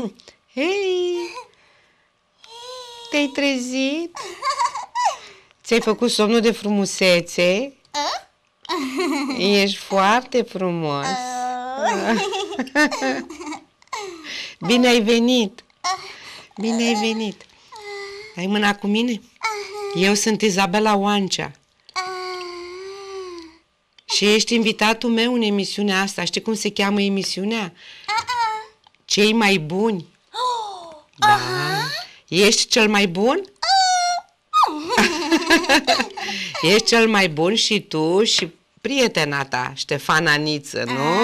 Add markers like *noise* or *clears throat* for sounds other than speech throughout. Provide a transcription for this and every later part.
*coughs* Hei! Te-ai trezit? Ți-ai făcut somnul de frumusețe? *laughs* Ești foarte frumos. *laughs* Bine ai venit! Bine ai venit! Ai mâna cu mine? Eu sunt Izabela Oancea. Ah. Și ești invitatul meu în emisiunea asta. Știi cum se cheamă emisiunea? cei mai buni. Oh, *gasps* da. Aha. Ești cel mai bun? *laughs* *laughs* Ești cel mai bun și tu și prietena ta, Ștefana Niță, nu?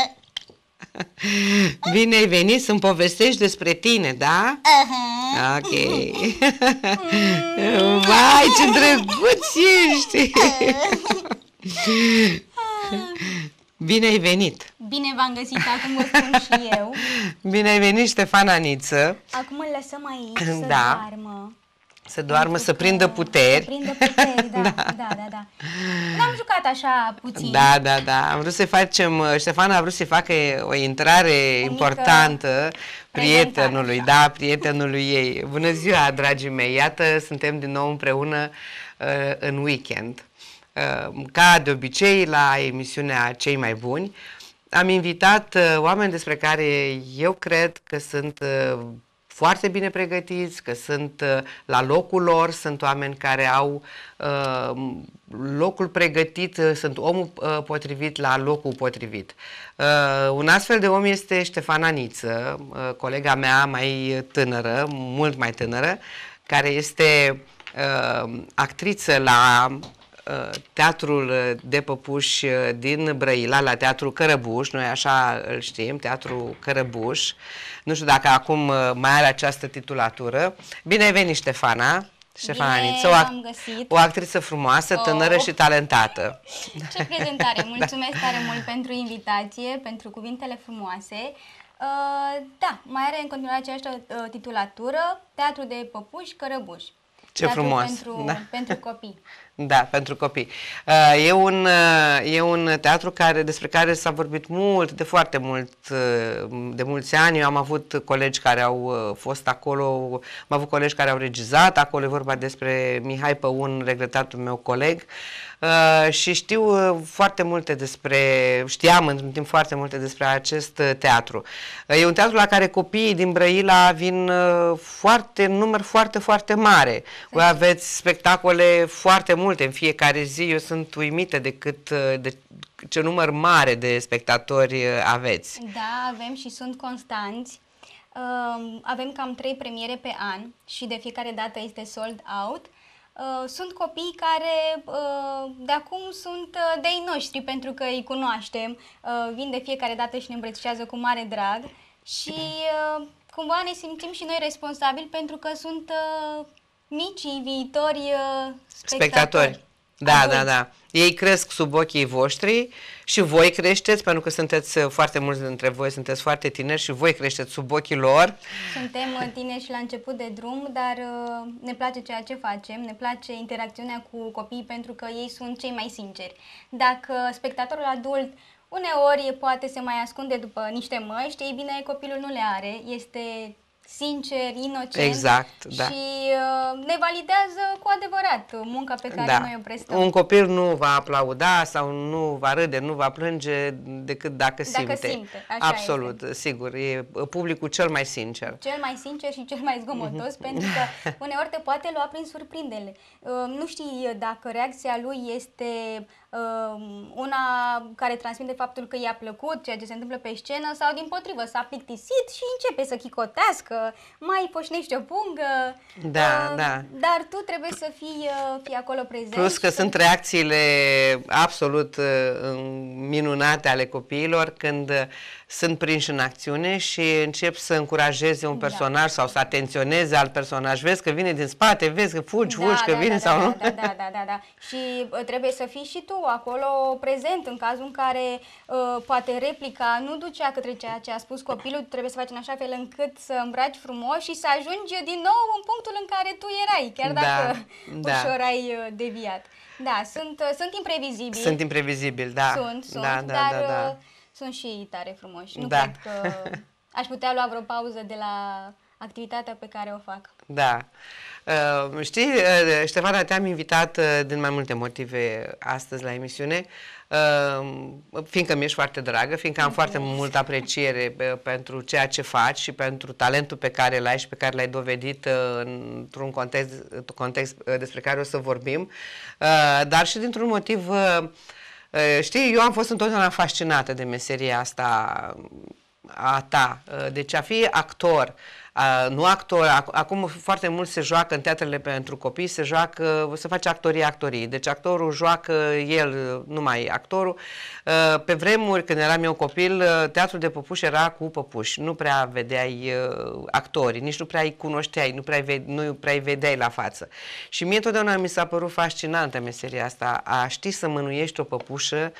*laughs* Bine ai venit să-mi povestești despre tine, da? Ok. Vai, ce drăguț ești! Ah. Bine ai venit! Bine v-am găsit, acum vă spun și eu. *laughs* Bine ai venit, Ștefana Niță. Acum îl lăsăm aici da. să doarmă. Să doarmă, să prindă puteri. Să prindă puteri, *laughs* da, da, da, da. da. L-am jucat așa puțin. Da, da, da. Am vrut să facem, uh, Ștefana a vrut să facă o intrare o importantă prietenului, da. da, prietenului ei. Bună ziua, dragii mei! Iată, suntem din nou împreună uh, în weekend. Ehm, ca de obicei, la emisiunea Cei mai buni, am invitat eh, oameni despre care eu cred că sunt eh, foarte bine pregătiți, că sunt eh, la locul lor, sunt oameni care au ehm, locul pregătit, sunt omul potrivit la locul potrivit. un astfel de om este Ștefana Niță, colega mea mai tânără, mult mai tânără, care este ehm, actriță la Uh, teatrul uh, de păpuși uh, din Brăila, la Teatrul Cărăbuș, noi așa îl știm, Teatrul Cărăbuș. Nu știu dacă acum mai are această titulatură. Bine ai venit, Ștefana! Ștefana Bine, Aniță, o, ac- o actriță frumoasă, oh. tânără și talentată. Ce prezentare! *laughs* Da. Mulțumesc da. tare mult pentru invitație, pentru cuvintele frumoase. Uh, da, mai are în continuare aceeași uh, titulatură, Teatru de Păpuși Cărăbuși. Ce Teatru frumos! Pentru, da. pentru copii. *laughs* Da, pentru copii. Uh, e un, uh, e un teatru care, despre care s-a vorbit mult, de foarte mult, uh, de mulți ani. Eu am avut colegi care au fost acolo, am avut colegi care au regizat acolo, e vorba despre Mihai Păun, regretatul meu coleg, uh, Uh, și știu uh, foarte multe despre, știam în timp foarte multe despre acest uh, teatru. E un teatru la care copiii din Brăila vin foarte, număr foarte, foarte mare. Voi deci- aveți spectacole foarte multe în fiecare zi. Eu sunt uimită de cât, de ce număr mare de spectatori aveți. Da, avem și sunt constanți. Avem cam trei premiere pe an și de fiecare dată este sold out Uh, sunt copii care uh, de acum sunt uh, de ei noștri pentru că îi cunoaștem, vin de fiecare dată și ne îmbrățișează cu mare drag și cumva ne simțim și noi responsabili pentru că sunt micii viitori spectatori. spectatori. Da, da, da. Ei cresc sub ochii voștri și voi creșteți, pentru că sunteți uh, foarte mulți dintre voi, sunteți foarte tineri și voi creșteți sub ochii lor. Suntem uh, tineri și la început de drum, dar uh, ne place ceea ce facem, ne place interacțiunea cu copiii pentru că ei sunt cei mai sinceri. Dacă spectatorul adult uneori poate se mai ascunde după niște măști, ei bine, copilul nu le are, este sincer, inocent exact, da. și uh, ne validează cu adevărat munca pe care da. noi o prestăm. Un copil nu va aplauda sau nu va râde, nu va plânge decât dacă, dacă simte. simte așa Absolut, este. sigur. E uh, publicul cel mai sincer. Cel mai sincer și cel mai zgomotos mm-hmm. pentru că uneori te poate lua prin surprindere. Uh, nu știi dacă reacția lui este Um, una care transmite faptul că i-a plăcut ceea ce se întâmplă pe scenă sau din potrivă s-a plictisit și începe să chicotească, mai poșnește o pungă. Da, uh, da. Dar tu trebuie să fii, uh, fii acolo prezent. Plus că sunt reacțiile absolut uh, minunate ale copiilor când uh, sunt prinși în acțiune și încep să încurajeze un da. personaj da. sau să atenționeze alt personaj. Vezi că vine din spate, vezi că fugi, da, fugi, da, că vine da, sau da, nu. Da, da, da, da, da. Și trebuie să fii și tu acolo prezent în cazul în care uh, poate replica nu ducea către ceea ce a spus copilul, trebuie să faci în așa fel încât să îmbraci frumos și să ajungi din nou în punctul în care tu erai, chiar da, dacă da, ușor da. ai ă, deviat. Da, sunt, sunt imprevizibili. Sunt imprevizibili, da. Sunt, sunt, da, da, dar... Da, ă, da sunt și ei tare frumoși. Nu da. cred că *laughs* aș putea lua vreo pauză de la activitatea pe care o fac. Da. Uh, știi, uh, Ștefana, te-am invitat uh, din mai multe motive astăzi la emisiune, uh, fiindcă mi-ești foarte dragă, fiindcă am foarte multă apreciere uh, pentru ceea ce faci și pentru talentul pe care l-ai și pe care l-ai dovedit uh, într-un context, context despre care o să vorbim, dar și dintr-un motiv uh, Eh, știi, eu am fost întotdeauna fascinată de meseria asta mm, a ta, eh, deci a fi actor, nu actor. acum foarte mult se joacă în teatrele pentru copii, se joacă, se face actorii actorii. Deci actorul joacă el, numai actorul. pe vremuri, când eram eu copil, teatrul de păpuși era cu păpuși. Nu prea vedeai actori, actorii, nici nu prea îi cunoșteai, nu prea, ve- nu prea îi vedeai la față. Și mie totdeauna mi s-a părut fascinantă meseria asta, a ști să mânuiești o păpușă,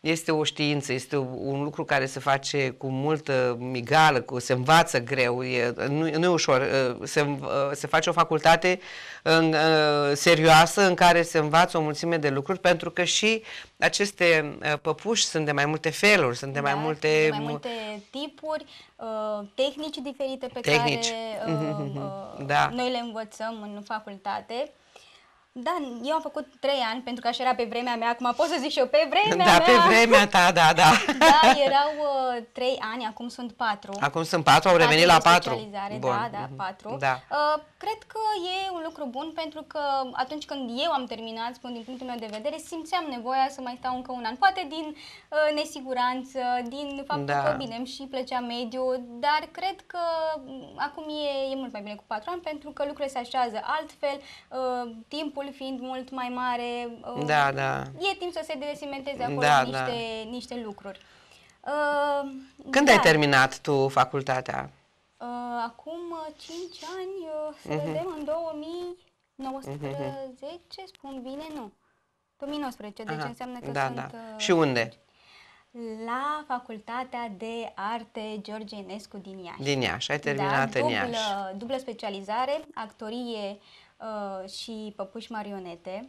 este o știință, este un lucru care se face cu multă migală, cu, se învață greu, e, nu, nu e ușor. Se, se face o facultate în, serioasă în care se învață o mulțime de lucruri, pentru că și aceste păpuși sunt de mai multe feluri, sunt de da, mai multe... De mai multe tipuri, tehnici diferite pe tehnici. care *laughs* da. noi le învățăm în facultate. Da, eu am făcut trei ani pentru că așa era pe vremea mea, acum pot să zic și eu, pe vremea da, mea. Da, pe vremea ta, da, da. Da, erau uh, trei ani, acum sunt patru. Acum sunt patru, au revenit la patru. Bun. Da, da, mhm. patru. Da. Uh, cred că e un lucru bun pentru că atunci când eu am terminat, spun din punctul meu de vedere, simțeam nevoia să mai stau încă un an. Poate din uh, nesiguranță, din faptul da. că, bine, și plăcea mediu, dar cred că mm, acum e, e mult mai bine cu patru ani pentru că lucrurile se așează altfel, uh, timpul timpul fiind mult mai mare, uh, da, da. e timp să se desimenteze acolo da, da. niște, da. niște lucruri. Uh, Când da. ai terminat tu facultatea? Uh, acum 5 uh, ani, uh, să uh-huh. vedem, în 2019, uh-huh. Mhm. spun bine, nu. 2019, deci Aha. deci înseamnă că da, sunt... Da. Uh, Și unde? La Facultatea de Arte George Enescu din Iași. Din Iași, ai da, terminat da, dublă, în Iași. dublă specializare, actorie uh, și Păpuși Marionete.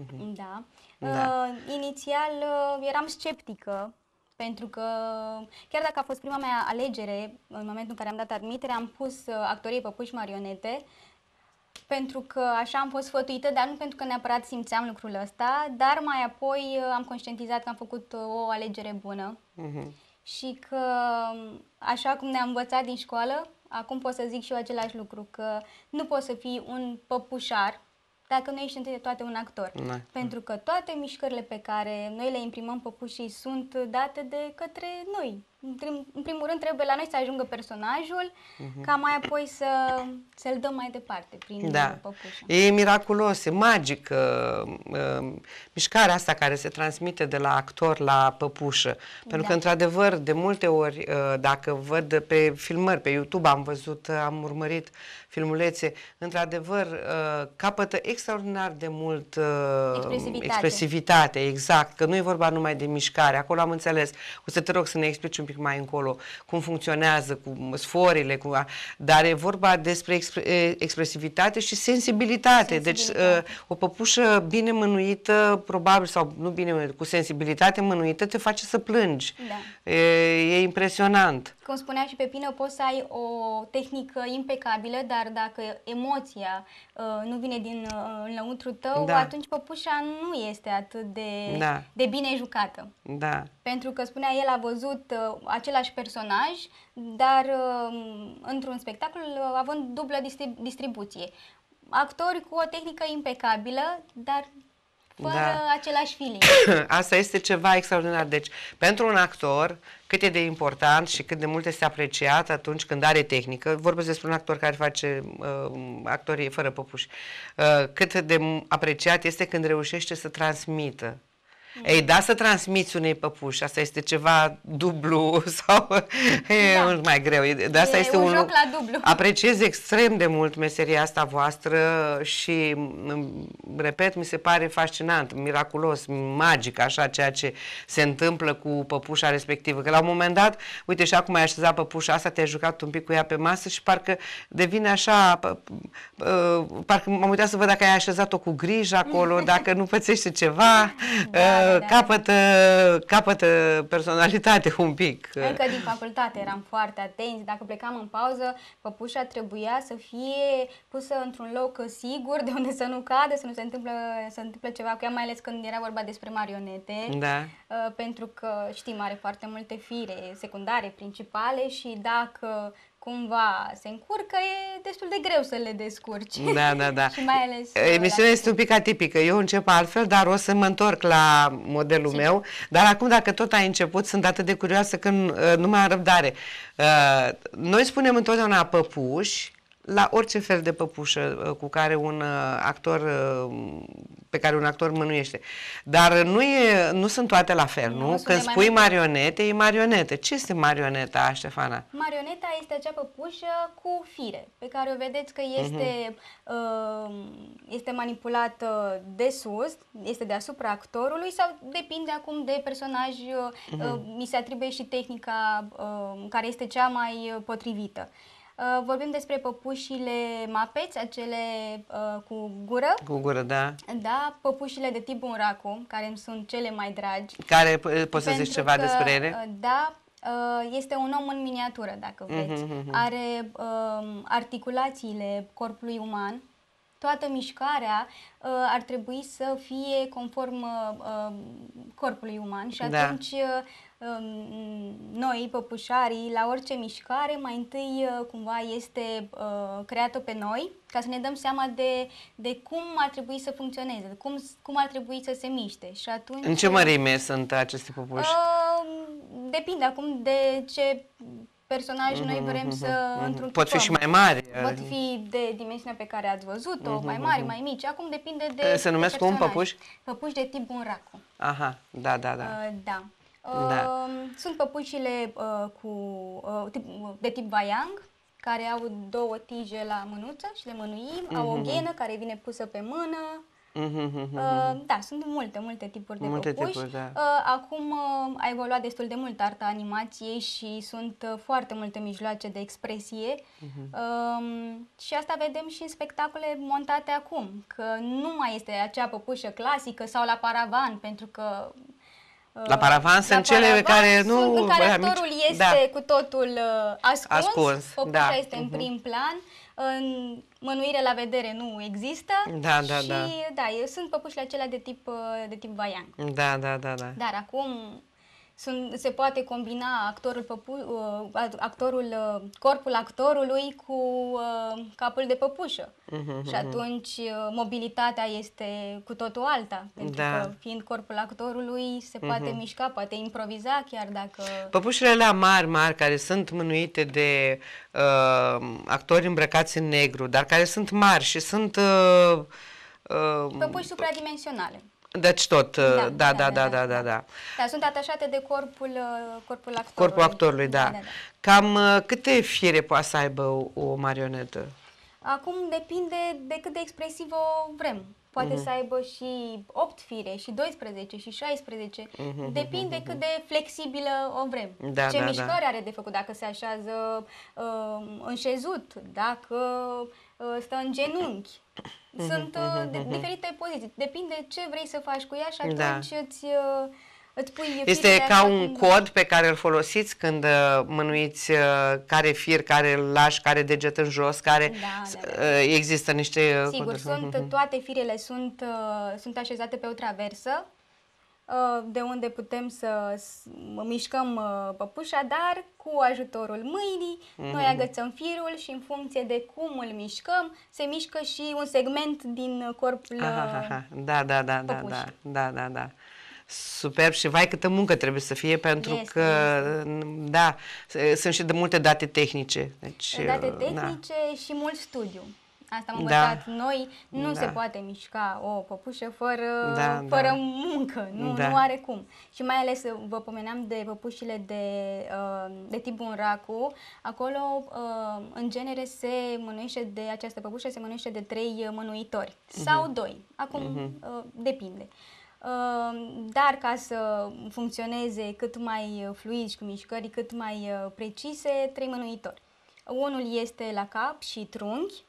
Mm-hmm. Da. da. Uh, inițial uh, eram sceptică pentru că uh, chiar dacă a fost prima mea alegere, în momentul în care am dat admitere, am pus uh, actorii Păpuși Marionete pentru că așa am fost fătuită, dar nu pentru că neapărat simțeam lucrul ăsta, dar mai apoi uh, am conștientizat că am făcut uh, o alegere bună mm-hmm. și că așa cum ne am învățat din școală, acum pot să zic și eu același lucru, că nu poți să fii un păpușar dacă nu ești întâi de toate un actor. Ne. Da. Mm. Pentru că toate mișcările pe care noi le imprimăm păpușii sunt date de către noi, în primul rând trebuie la noi să ajungă personajul, uh-huh. ca mai apoi să, să-l dăm mai departe prin da. păpușă. E miraculos, e magic uh, uh, mișcarea asta care se transmite de la actor la păpușă. Pentru da. că, într-adevăr, de multe ori, uh, dacă văd pe filmări, pe YouTube am văzut, uh, am urmărit filmulețe, într-adevăr, uh, capătă extraordinar de mult uh, expresivitate. expresivitate. Exact, că nu e vorba numai de mișcare. Acolo am înțeles. O să te rog să ne explici un pic pic mai încolo, cum funcționează cu sforile, cu, dar e vorba despre expre, expresivitate și sensibilitate. Deci, sensibilitate. Deci uh, o păpușă bine mânuită, probabil, sau nu bine mânuită, cu sensibilitate mânuită, te face să plângi. Da. E, e impresionant. Cum spunea și pe Pepină, poți să ai o tehnică impecabilă, dar dacă emoția uh, nu vine din uh, înăuntru tău, da. atunci păpușa nu este atât de, da. de bine jucată. Da pentru că spunea el a văzut uh, același personaj, dar uh, într-un spectacol uh, având dublă distrib- distribuție. Actori cu o tehnică impecabilă, dar fără da. același feeling. *coughs* Asta este ceva extraordinar. Deci, pentru un actor, cât e de important și cât de mult este apreciat atunci când are tehnică, vorbesc despre un actor care face uh, actorie fără păpuși, uh, cât de apreciat este când reușește să transmită ei, da să transmiți unei păpuși, asta este ceva dublu *laughs* sau e da. mai greu. De asta e este un, un joc la dublu. Apreciez extrem de mult meseria asta voastră și, repet, mi se pare fascinant, miraculos, magic, așa, ceea ce se întâmplă cu păpușa respectivă. Că la un moment dat, uite și acum ai așezat păpușa asta, te-ai jucat un pic cu ea pe masă și parcă devine așa, parcă m-am uitat să văd dacă ai așezat-o cu grijă acolo, *laughs* dacă nu pățește ceva. Da eh, da, da. capătă, capătă personalitate un pic. Încă din facultate eram foarte atenți. Dacă plecam în pauză, păpușa trebuia să fie pusă într-un loc sigur, de unde să nu cadă, să nu se întâmple să întâmple ceva cu ea, mai ales când era vorba despre marionete. Da. Ă, pentru că, știm, are foarte multe fire secundare, principale și dacă cumva se încurcă, e destul de greu să le descurci. Da, da, da. *laughs* și mai ales uh, Emisiunea este un pic atipică. Eu încep altfel, dar o să mă întorc la modelul Sigur. meu. Dar acum, dacă tot ai început, sunt atât de curioasă că uh, nu mai am răbdare. Uh, noi spunem întotdeauna păpuși, la orice fel de păpușă uh, cu care un uh, actor uh, pe care un actor mânuiește. Dar nu, e, nu sunt toate la fel, nu? nu? Când spui mai marionete, e marionete. Ce este marioneta, Ștefana? Marioneta este acea păpușă cu fire, pe care o vedeți că mhm. este, uh-huh. uh, este manipulată de sus, este deasupra actorului sau depinde acum de personaj. Uh, uh-huh. Mi se atribuie și tehnica uh, care este cea mai potrivită. Uh, vorbim despre păpușile mapeți, acele uh, cu gură. Cu gură, da. Da, păpușile de tip buracu, care îmi sunt cele mai dragi. Care poți să zici ceva că, despre ele? Uh, da, uh, este un om în miniatură, dacă mhm, vreți. Uh-huh, uh-huh. Are uh, articulațiile corpului uman, toată mișcarea uh, ar trebui să fie conform uh, uh corpului uman și da. atunci da noi, păpușarii, la orice mișcare, mai întâi uh, cumva este uh, creată pe noi, ca să ne dăm seama de, de cum ar trebui să funcționeze, de cum, cum ar trebui să se miște. Și atunci... În ce uh, mărime sunt aceste păpuși? depinde acum de ce personaj noi mhm, vrem mhm, să mm-hmm. Mhm. un Pot fi și mai mari. Pot fi de dimensiunea pe care ați văzut-o, mm-hmm. mai mari, mai mici. Acum depinde de Se numesc de cum păpuși? Păpuși de tip bunracu. Aha, da, da, da. Uh, da. Da. Sunt păpușile uh, cu, uh, uh, de tip vaiang, care au două tije la mânuță și le mânuim, mm-hmm. au o mhm. ghenă care vine pusă pe mână. Mm-hmm. Uh, mhm. da, sunt multe, multe tipuri de multe păpuși. Tipuri, da. uh, acum uh, a evoluat destul de mult arta animației și sunt uh, foarte multe mijloace de expresie mm-hmm. uh, și asta vedem și în spectacole montate acum, că nu mai este acea păpușă clasică sau la paravan, pentru că la uh, paravan la sunt cele paravan care nu... Sunt, în care actorul mici. este da. cu totul uh, ascuns, ascuns focul da. este uh -huh. în mhm. prim plan, în mănuire la vedere nu există da, da, și da. da, eu sunt păpușile acelea de tip, uh, de tip baian. Da, da, da, da. Dar acum sunt, se poate combina actorul, păpu, uh, actorul uh, corpul actorului cu uh, capul de păpușă. Uh-huh. Și mhm. atunci uh, mobilitatea este cu totul alta, pentru da. că fiind corpul actorului se mm-hmm. poate mișca, poate improviza chiar dacă... Păpușile la mari, mari, care sunt mânuite de uh, actori îmbrăcați în negru, dar care sunt mari și sunt... Uh, uh, Păpuși supradimensionale. Deci tot, da, uh, da, da, da, da, da, da, da. da, da. sunt atașate de corpul, uh, corpul actorului. Corpul actorului, da. da, da. da. Cam uh, câte fire poate să aibă o, o marionetă? Acum depinde de cât de expresiv o vrem. Poate mm-hmm. să aibă și 8 fire, și 12, și 16. Mm-hmm. Mhm, depinde mhm, cât mhm. de flexibilă o vrem. Da, Ce da, mișcare da. are de făcut, dacă se așează uh, în șezut, dacă Uh, stă în genunchi. Mhm, sunt uh, mhm, de, mhm. diferite poziții. Depinde ce vrei să faci cu ea și da. atunci da. îți, uh, îți pui Este ca un când... cod pe care îl folosiți când mânuiți care fir, care lași, care deget în jos, care da, da, da. există niște Sigur, sunt, toate firele sunt, sunt așezate pe o traversă Uh, de unde putem să mișcăm uh, păpușa, dar cu ajutorul mâinii mm-hmm. noi agățăm firul și în funcție de cum îl mișcăm, se mișcă și un segment din corpul aha, uh, aha. Da, da, da, da, da, da, da, da. Superb și vai câtă muncă trebuie să fie pentru este, că, este. da, sunt și de multe date tehnice. Deci, date tehnice da. și mult studiu. Asta am da. învățat da. noi. Nu da. se poate mișca o păpușă fără, da, da. fără da. muncă. Nu, da. nu are cum. Și mai ales vă pomeneam de păpușile de, uh, de tip bunracu. Acolo, uh, în genere, se mănuiește de această păpușă, se mănuiește de trei mănuitori Uh-huh. Mhm. Sau doi. Acum uh-huh. depinde uh, dar ca să funcționeze cât mai fluid și cu mișcări cât mai precise, trei mănuitori. Unul este la cap și trunchi,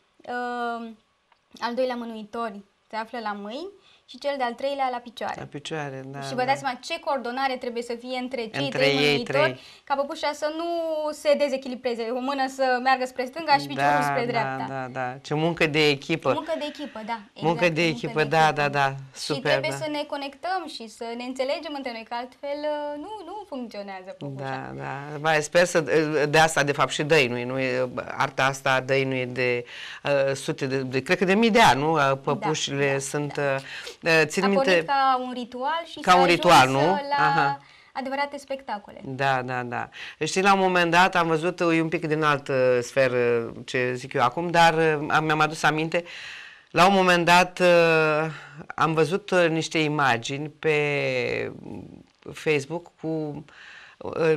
al doilea mânuitor se află la mâini și cel de-al treilea la picioare. La picioare, da. Și vă dați da. seama ce coordonare trebuie să fie între cei între trei ei, mânitori, trei. ca păpușa să nu se dezechilibreze, o mână să meargă spre stânga și piciorul da, spre da, dreapta. Da, da, da. Ce muncă de echipă. Muncă de echipă, da. Exact, muncă de echipă, muncă de da, echipă. da, da. da. Super, și trebuie da. să ne conectăm și să ne înțelegem între noi, că altfel uh, nu, nu funcționează păpușa. Da, da. Mai sper să uh, de asta, de fapt, și dăi, Nu e, uh, arta asta nu e de uh, sute de, de, cred că de mii de ani, nu? Păpușile da, da, sunt... Da. Uh, Eh, țin a minte... ca un ritual și ca un ritual, nu? Uh, la... Aha adevărate spectacole. Da, da, da. Știi, la un moment dat am văzut, e un pic din altă uh, sferă uh, ce zic eu acum, dar mi-am adus aminte, la un moment dat am văzut niște imagini pe Facebook cu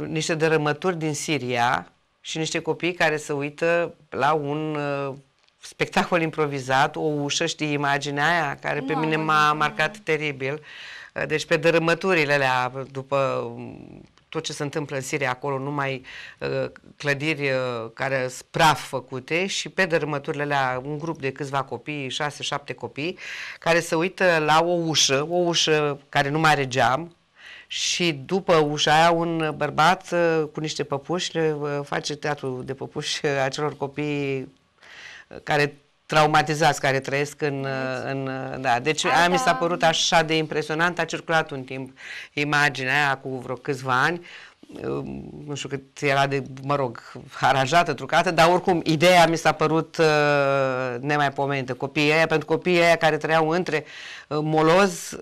niște dărâmături din Siria și niște copii care se uită la un uh, spectacol improvizat, o ușă, știi, imaginea aia care pe no, mine da. m-a marcat teribil. Uh, deci pe dărâmăturile alea, după um, tot ce se întâmplă în Siria acolo, numai uh, clădiri uh, care sunt praf făcute și pe dărâmăturile alea un grup de câțiva copii, șase, șapte copii, care se uită la o ușă, o ușă care nu mai are geam, și după ușa aia un bărbat uh, cu niște păpuși le uh, face teatru de păpuși uh, acelor copii care traumatizați care trăiesc în... în da. Deci Asta... aia mi s-a părut așa de impresionant, a circulat un timp imaginea aia cu vreo câțiva ani, nu știu cât era de, mă rog, aranjată, trucată, dar oricum ideea mi s-a părut uh, nemaipomenită. Copiii aia, pentru copiii aia care trăiau între uh, Moloz,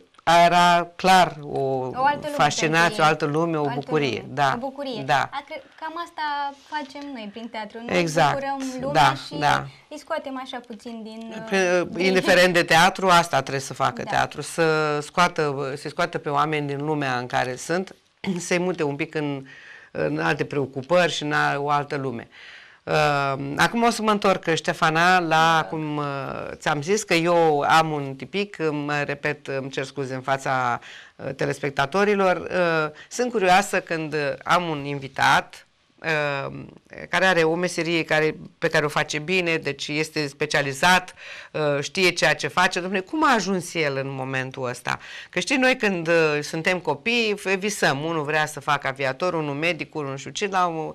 era clar o, o altă fascinație, o altă lume, o altă bucurie. Lume. Da. O bucurie. Da. A, cam asta facem noi prin teatru. Noi exact. bucurăm da, lumea da, și da. îi scoatem așa puțin din... Pe, uh, din... Uh, indiferent de teatru, asta trebuie să facă da. teatru, să scoată, să scoată pe oameni din lumea în care sunt, să-i *clears throat* mute un pic în, în alte preocupări și în o altă lume. Uh, Uh, acum o să mă întorc, Ștefana, la da. cum uh, ți-am zis că eu am un tipic, mă repet, îmi cer scuze în fața uh, telespectatorilor. Ehm, sunt curioasă când am un invitat Uh, care are o meserie care, pe care o face bine, deci este specializat, uh, știe ceea ce face. Domnule, cum a ajuns el în momentul ăsta? Că știi, noi când uh, suntem copii, visăm. Unul vrea să facă aviator, unul medic, unul nu știu ce. La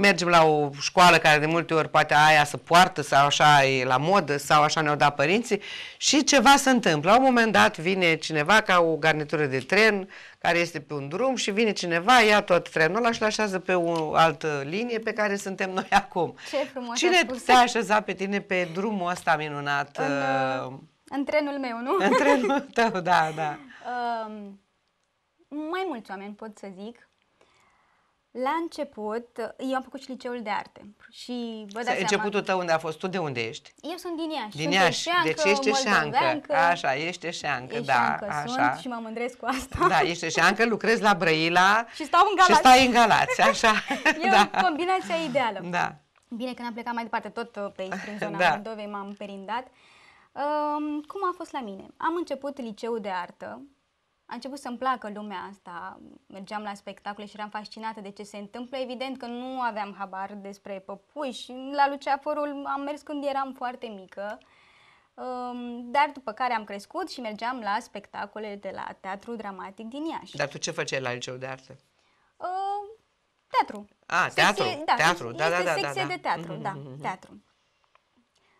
mergem la o școală care de multe ori poate aia să poartă sau așa e la modă sau așa ne-au dat părinții și ceva se întâmplă. La un moment dat vine cineva ca o garnitură de tren care este pe un drum și vine cineva, ia tot trenul ăla și îl așează pe o altă linie pe care suntem noi *laughs* acum. Ce frumos Cine te-a așezat pe tine pe drumul ăsta minunat? În, uh, uh în trenul meu, nu? În trenul *laughs* tău, da, da. Uh, mai mulți oameni pot să zic. La început, eu am făcut și liceul de arte și vă dați Începutul seama... tău unde a fost? Tu de unde ești? Eu sunt din Iași. Din Iași, deci ești șeancă. Așa, ești eșeancă, da. Așa. sunt și mă mândresc cu asta. Da, ești șeancă, lucrez la Brăila *laughs* și, stau în Galați. și stai în Galați, așa. *laughs* e da. combinația ideală. Da. Bine că n-am plecat mai departe, tot uh, pe aici, prin zona da. Moldovei m-am perindat. Um, cum a fost la mine? Am început liceul de artă, a început să-mi placă lumea asta. Mergeam la spectacole și eram fascinată de ce se întâmplă. Evident că nu aveam habar despre păpuși. La Luceafărul am mers când eram foarte mică. Um, dar după care am crescut și mergeam la spectacole de la Teatru Dramatic din Iași. Dar tu ce făceai la liceu de artă? Uh, teatru. A, ah, teatru, Sexie, da, teatru, da, da, da, da, da, da, da. de teatru, mm-hmm. da, mhm, mhm. teatru.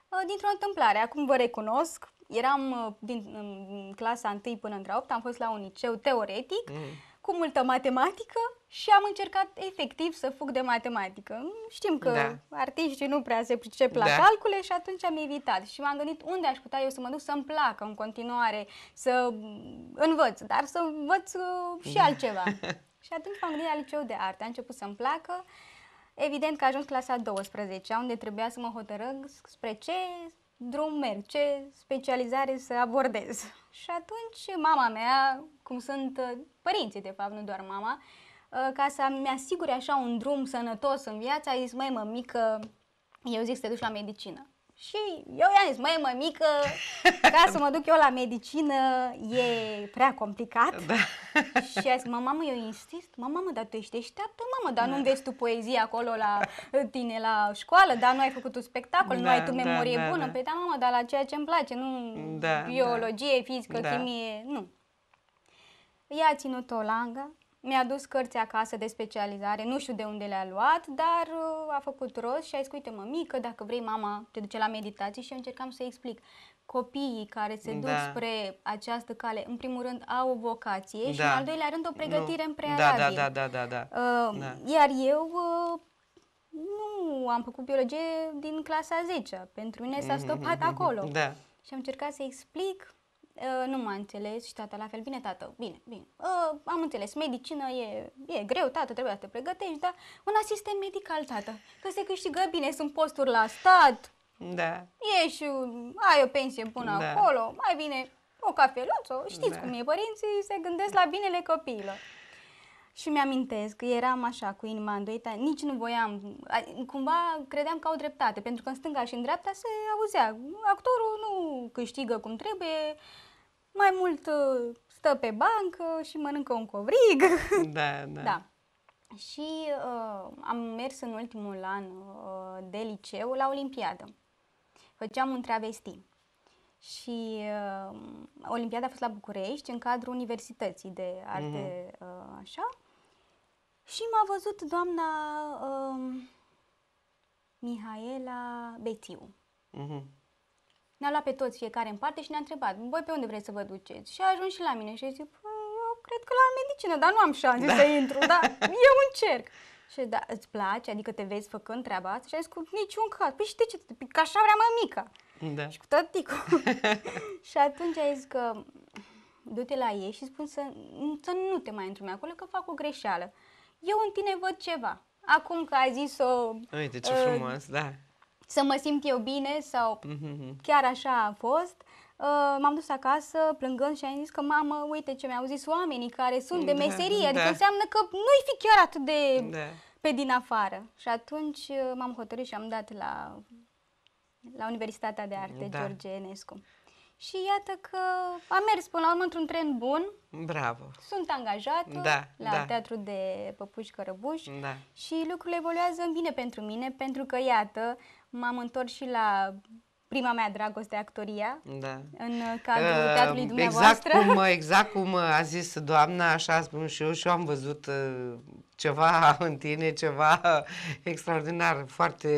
Uh, dintr-o întâmplare, acum vă recunosc, eram uh, din în clasa 1 până între 8, am fost la un liceu teoretic, mm. cu multă matematică și am încercat efectiv să fug de matematică. Știm că da. artiștii nu prea se pricep la da. calcule și atunci am evitat și m-am gândit unde aș putea eu să mă duc să-mi placă în continuare, să învăț, dar să învăț uh, și da. altceva. *laughs* și atunci m-am gândit la liceu de arte, a început să-mi placă. Evident că a ajuns clasa 12, unde trebuia să mă hotărăsc spre ce drum merg, ce specializare să abordez. Și atunci mama mea, cum sunt uh, părinții de fapt, nu doar mama, uh, ca să-mi asigure așa un drum sănătos în viață, a zis, măi mămică, eu zic să te duci la medicină. Și eu i-am zis, măi, mămică, ca să mă duc eu la medicină e prea complicat. Da. Și a zis, mă, mamă, eu insist, mă, mamă, dar tu ești deșteaptă, mamă, dar da. nu vezi tu poezia acolo la tine la școală, dar nu ai făcut un spectacol, da, nu ai da, tu da, memorie da, bună. Da, da. Păi da, mamă, dar la ceea ce îmi place, nu da, da. biologie, da. fizică, da. chimie, nu. Ea a ținut-o langă, mi-a dus cărți acasă de specializare, nu știu de unde le-a luat, dar uh, a făcut rost și a zis, uite mă, mică, dacă vrei mama te duce la meditații și eu încercam să explic. Copiii care se duc da. spre această cale, în primul rând, au o vocație da. și în al doilea rând o pregătire nu. în da, da, prealabil. Da, da, da, da, da, da. Uh, da. Iar eu uh, nu am făcut biologie din clasa 10 -a. pentru mine s-a mm-hmm. stopat acolo. Da. Și am încercat să explic Uh, nu m-a înțeles și tata la fel, bine tată, bine, bine. Uh, am înțeles, medicină e, e greu, tată, trebuie să te pregătești, dar un asistent medical, tată, că se câștigă bine, sunt posturi la stat, da. ești, ai o pensie bună da. acolo, mai bine o cafeluță, știți da. cum e, părinții se gândesc la binele copiilor. Și mi-amintesc că eram așa cu inima îndoită, nici nu voiam, cumva credeam că au dreptate, pentru că în stânga și în dreapta se auzea, actorul nu câștigă cum trebuie, mai mult uh, stă pe bancă și mănâncă un covrig. *laughs* Da, da. da. Și uh, am mers în ultimul an uh, de liceu la Olimpiadă. Făceam un travesti. Și uh, Olimpiada a fost la București, în cadrul Universității de Arte, mm-hmm. uh, așa. Și m-a văzut doamna um, Mihaela Betiu. Uh-huh. Mhm. Ne-a luat pe toți fiecare în parte și ne-a întrebat, voi pe unde vreți să vă duceți? Și a ajuns și la mine și zis, păi, eu cred că la medicină, dar nu am șanse da. să intru, dar eu încerc. Și da, îți place? Adică te vezi făcând treaba asta? Și a zis cu niciun caz. Păi și de ce? Păi că așa vrea mică. Da. Și cu tăticul. *laughs* și atunci a zis că du-te la ei și spun să, să nu te mai întrumi acolo, că fac o greșeală eu în tine văd ceva. Acum că ai zis-o... Uite ce uh, frumos, da. Să mă simt eu bine sau mm-hmm. chiar așa a fost. Uh, m-am dus acasă plângând și am zis că mamă, uite ce mi-au zis oamenii care sunt de da, meserie, adică da. adică înseamnă că nu-i fi chiar atât de da. pe din afară. Și atunci uh, m-am hotărât și am dat la, la Universitatea de Arte da. George Enescu. Și iată că am mers până la urmă într-un tren bun. Bravo! Sunt angajat. da, la da. teatru de Păpuși Cărăbuși da. și lucrurile evoluează în bine pentru mine, pentru că, iată, m-am întors și la prima mea dragoste, actoria, da. în cadrul uh, teatrului exact dumneavoastră. Exact cum, ă, exact cum a zis doamna, așa spun și eu, și eu am văzut ă, ceva în tine, ceva extraordinar, foarte,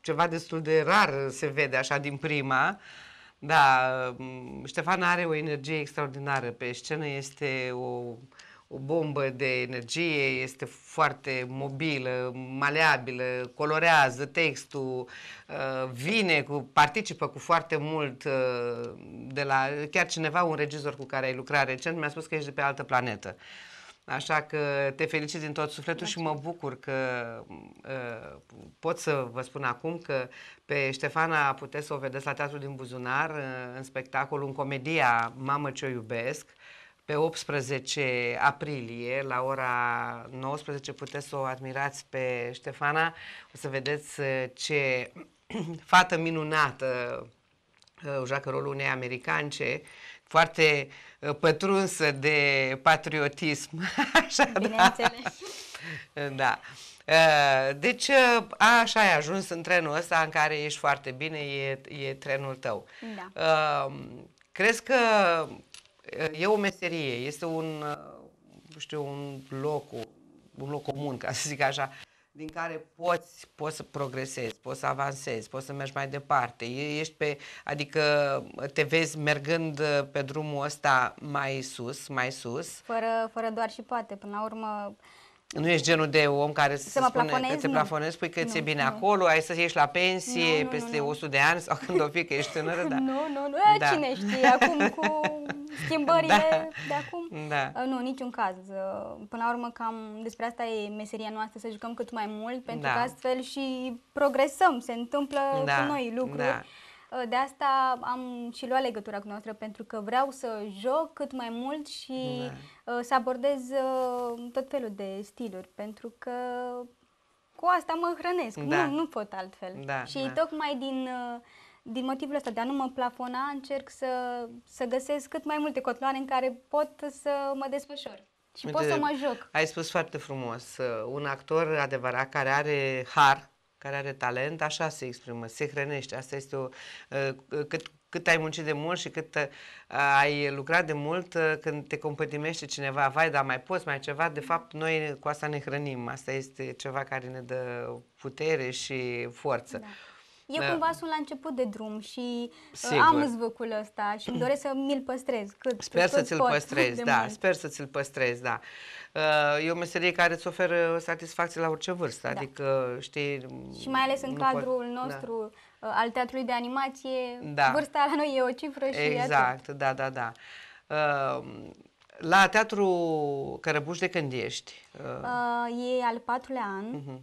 ceva destul de rar se vede așa din prima. Uh, da, um, Ștefan are o energie extraordinară pe scenă, este o, o bombă de energie, este foarte mobilă, maleabilă, colorează textul, uh, vine, cu, participă cu foarte mult uh, de la... Chiar cineva, un regizor cu care ai lucrat recent, mi-a spus că ești de pe altă planetă. Uh, Așa că te felicit din tot sufletul Mulțumesc. și mă bucur că uh, pot să vă spun acum că pe Ștefana puteți să o vedeți la Teatrul din Buzunar uh, în spectacolul, în comedia Mamă ce iubesc, pe 18 aprilie la ora 19 puteți să o admirați pe Ștefana, o să vedeți uh, ce *clears throat* fată minunată uh, joacă rolul unei americance foarte uh, pătrunsă de patriotism. *laughs* Așa, da. Bineînțeles. *laughs* Da. da. Deci, uh, a, așa ai ajuns în trenul ăsta în care ești foarte bine, e, e trenul tău. Da. crezi că e o meserie, este un, știu, un loc, un loc comun, ca să zic așa, din care poți, poți să progresezi, poți să avansezi, poți să mergi mai departe. Ești pe, adică te vezi mergând uh, pe drumul ăsta mai sus, mai sus. Fără, fără doar și poate, până la urmă nu ești genul de om care să se spune că te plafonezi, spui că ți-e bine nu. acolo, ai să ieși la pensie nu, nu, peste nu, nu. 100 de ani sau când o fi că ești tânără, da. *laughs* Nu, nu, nu, da. cine știe, acum cu *laughs* schimbările da. de acum. Da. Uh, nu, niciun caz. Uh, până la urmă, cam despre asta e meseria noastră, să jucăm cât mai mult, pentru da. că astfel și progresăm, se întâmplă da. cu noi lucruri. Da Uh, de asta am și luat legătura cu noastră pentru că vreau să joc cât mai mult și da. Uh, să abordez uh, tot felul de stiluri pentru că cu asta mă hrănesc, da. nu, nu pot altfel. Da, și da. tocmai din, din motivul ăsta de a nu mă plafona încerc să, să găsesc cât mai multe cotloane în care pot să mă desfășor. Și Uite, pot să mă joc. Ai spus foarte frumos, un actor adevărat care are har, care are talent, așa se exprimă, se hrănește. Asta este o... Uh, cât, cât ai muncit de mult și cât uh, ai lucrat de mult, uh, când te compătimește cineva, vai, dar mai poți, mai ceva, de fapt noi cu asta ne hrănim. Asta este ceva care ne dă putere și forță. Da eu da. cumva sunt la început de drum și uh, Sigur. am zvâcul ăsta și îmi doresc să mi-l păstrez cât Sper să ți-l păstrezi, da, mult. sper să ți-l păstrezi, da. Uh, e o meserie care îți oferă satisfacție la orice vârstă, da. adică știi... Și mai ales în cadrul pot... Da. nostru da. al teatrului de animație, da. vârsta la noi e o cifră și Exact, atât. da, da, da. Uh, la Teatru Cărăbuș de când ești? Uh, e al patrulea an. Uh-huh.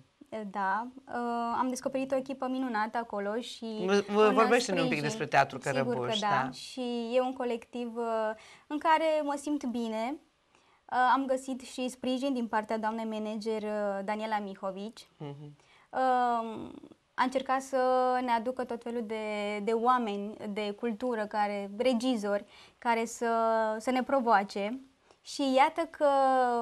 Da, uh, am descoperit o echipă minunată acolo și... Vorbește-ne un pic despre Teatru Cărăbuș. Sigur că da. da. Și e un colectiv uh, în care mă simt bine. Uh, am găsit și sprijin din partea doamnei manager uh, Daniela Mihovici. Uh-huh. Uh, a încercat să ne aducă tot felul de, de oameni, de cultură, care, regizori, care să, să ne provoace. Și iată că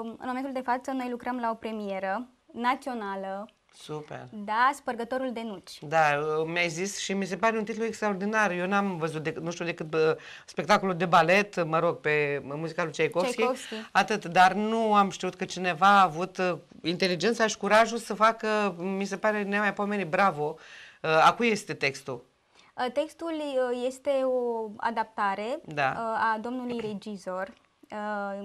în momentul de față noi lucrăm la o premieră națională. Super. Da, Spărgătorul de nuci. Da, mi-ai zis și mi se pare un titlu extraordinar. Eu n-am văzut, de, nu știu, decât spectacolul de balet, mă rog, pe muzicalul Tchaikovsky, Tchaikovsky. Atât, dar nu am știut că cineva a avut uh, inteligența și curajul să facă, mi se pare pomeni. bravo. Uh, a cui este textul? Uh, textul este o adaptare da. a domnului regizor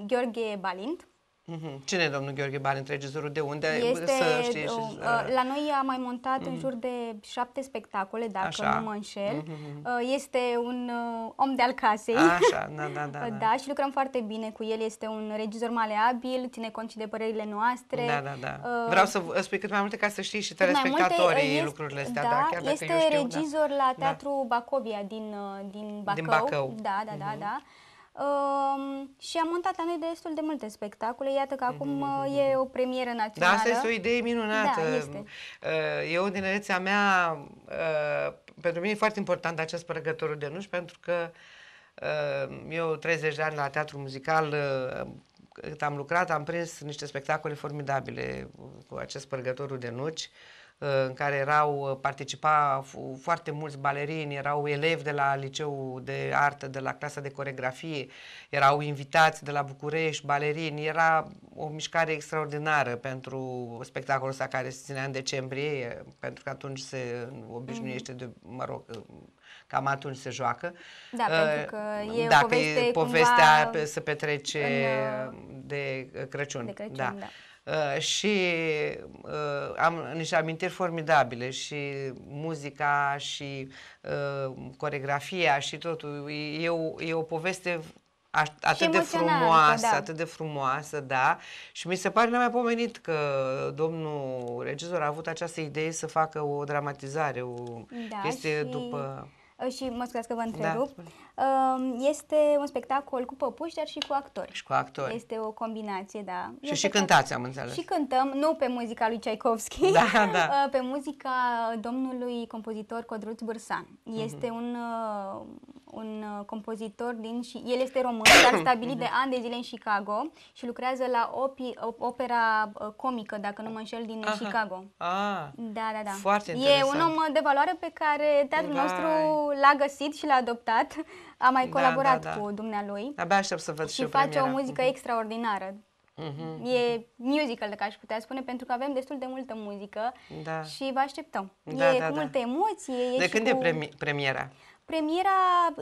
Gheorghe Balint Mm-hmm. Cine e domnul Gheorghe Barin, regizorul? De unde este, să știe? Și, uh, uh, uh la noi a mai montat uh-huh. în mm. jur de șapte spectacole, dacă Așa. nu mă înșel. Uh-huh. Uh, este un uh, om de-al casei. Așa, da, da, *laughs* da, da. Da, și lucrăm foarte bine cu el. Este un regizor maleabil, ține cont și de părerile noastre. Da, da, da. Uh, Vreau să vă spun cât mai multe ca să știi și telespectatorii multe, uh, este, lucrurile astea. Da, da chiar este dacă eu știu, da. regizor da. la Teatru da. Bacovia din, din Bacău. Din Bacău. Da, da, uh-huh. da, mm-hmm. da și am montat la noi destul de multe spectacole. Iată că acum mm-hmm. e mhm. o premieră națională. Da, asta este o idee minunată. Da, este. Uh, eu, din rețea mea, uh, pentru mine e foarte important acest părăgător de nuș, pentru că uh, eu 30 de ani la teatru muzical uh, cât am lucrat, am prins niște spectacole formidabile cu acest părgătorul de nuci. Uh, Uh, în care erau, uh, participa foarte mulți balerini, erau elevi de la liceu de artă, de la clasa de coregrafie, erau invitați de la București, balerini, era o mișcare extraordinară pentru spectacolul ăsta care se ținea în decembrie, pentru că atunci se obișnuiește mm. de, mă rog, uh, cam atunci se joacă. Da, uh, pentru că e Dacă poveste e povestea cumva să petrece în, de Crăciun. De Crăciun da. da. Uh, și uh, am niște amintiri formidabile și muzica și uh, coregrafia și totul. E o, e o poveste atât de frumoasă, da. atât de frumoasă, da. Și mi se pare mai pomenit că domnul regizor a avut această idee să facă o dramatizare, o da, chestie și... după Ă, și mă scuzați că vă da, întrerup, da, este un spectacol cu păpuși, dar și cu actori. Și cu actori. Este o combinație, da. Și și cântați, am înțeles. Și cântăm, nu pe muzica lui Tchaikovsky, da, da. *laughs* Ă, pe muzica domnului compozitor Codruț Bârsan. Mhm. Este mm-hmm. un, ă, un compozitor din... și El este român, dar *coughs* stabilit de mhm. ani de zile în Chicago și lucrează la opi, opera comică, dacă nu mă înșel, din Aha. Chicago. Ah, da, da, da. Foarte interesant. E un om de valoare pe care teatrul da. nostru l-a găsit și l-a adoptat. A mai da, colaborat da, da, da. cu dumnealui. Abia aștept să văd și, și face premiera. o muzică uh-huh. extraordinară. Uh-huh. E mhm. musical, dacă aș putea spune, pentru că avem destul de multă muzică da. și vă așteptăm. Da, e da, cu da. multe emoții. E de când cu... e premi- premiera? Premiera,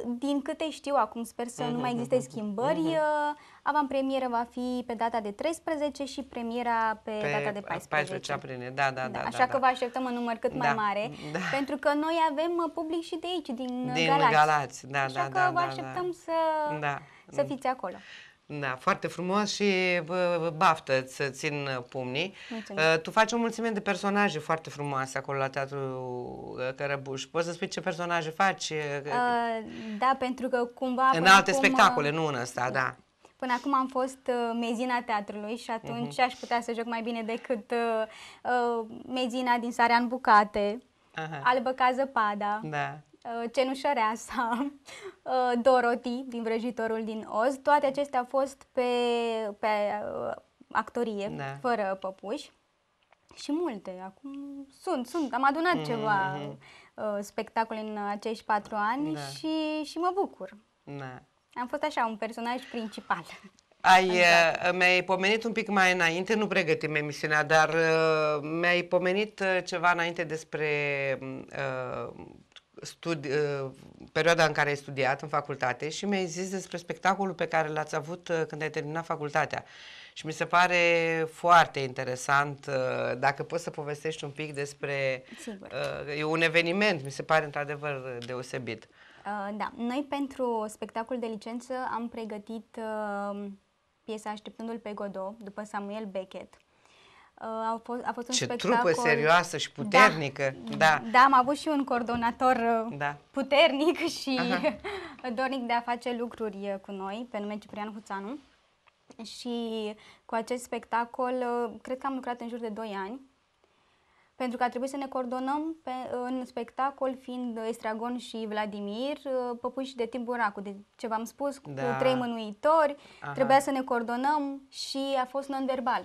din câte știu acum, sper să nu mhm, mai mhm, existe mhm. schimbări, uh-huh. avantpremieră va fi pe data de 13 și premiera pe, pe data de 14. 14 aprilie, da, da, da. da așa da, că da. vă așteptăm un număr cât da, mai mare, da. pentru că noi avem uh, public și de aici, din, din Galați. Galați. Da, așa da, că da, vă da, da. așteptăm da. să, da. să fiți acolo. Da, foarte frumos și baftă să țin pumnii. Mulțumesc. Uh, tu faci o mulțime de personaje foarte frumoase acolo la teatru uh, Cărăbuș. Poți să spui ce personaje faci? Uh, uh da, pentru că cumva... În alte acum, spectacole, nu în ăsta, da. Până acum am fost mezina teatrului și atunci uh-huh. aș putea să joc mai bine decât uh, mezina din Sarea în bucate, -huh. albă ca zăpada. Da Uh, Cenușarea sa, *laughs* uh, Dorothy din Vrăjitorul din Oz, toate acestea au fost pe, pe uh, actorie, da. fără păpuși și multe. Acum sunt, sunt. Am adunat mm-hmm. ceva uh, spectacole în acești patru ani da. și, și mă bucur. Da. Am fost așa, un personaj principal. *laughs* Ai, exact. uh, mi-ai pomenit un pic mai înainte, nu pregătim emisiunea, dar uh, mi-ai pomenit uh, ceva înainte despre uh, studi- uh, perioada în care ai studiat în facultate și mi-ai zis despre spectacolul pe care l-ați avut uh, când ai terminat facultatea. Și mi se pare foarte interesant uh, dacă poți să povestești un pic despre... Sigur. E un eveniment, mi se pare într-adevăr deosebit. Da, noi pentru spectacol de licență am pregătit piesa Așteptându-l pe Godot după Samuel Beckett Uh, a fost, a fost un Ce spectacol. trupă serioasă și da. puternică. Da. da, da am avut și un coordonator uh, da. puternic *laughs* și Aha. *laughs* dornic de a face lucruri uh, cu noi, pe nume Ciprian Huțanu. Și cu acest spectacol, cred că am lucrat în jur de 2 ani, pentru că a trebuit să ne coordonăm pe, în spectacol, fiind Estragon și Vladimir, păpuși de timp buracul, de ce v-am spus, da. cu trei mânuitori, Aha. trebuia să ne coordonăm și a fost non-verbal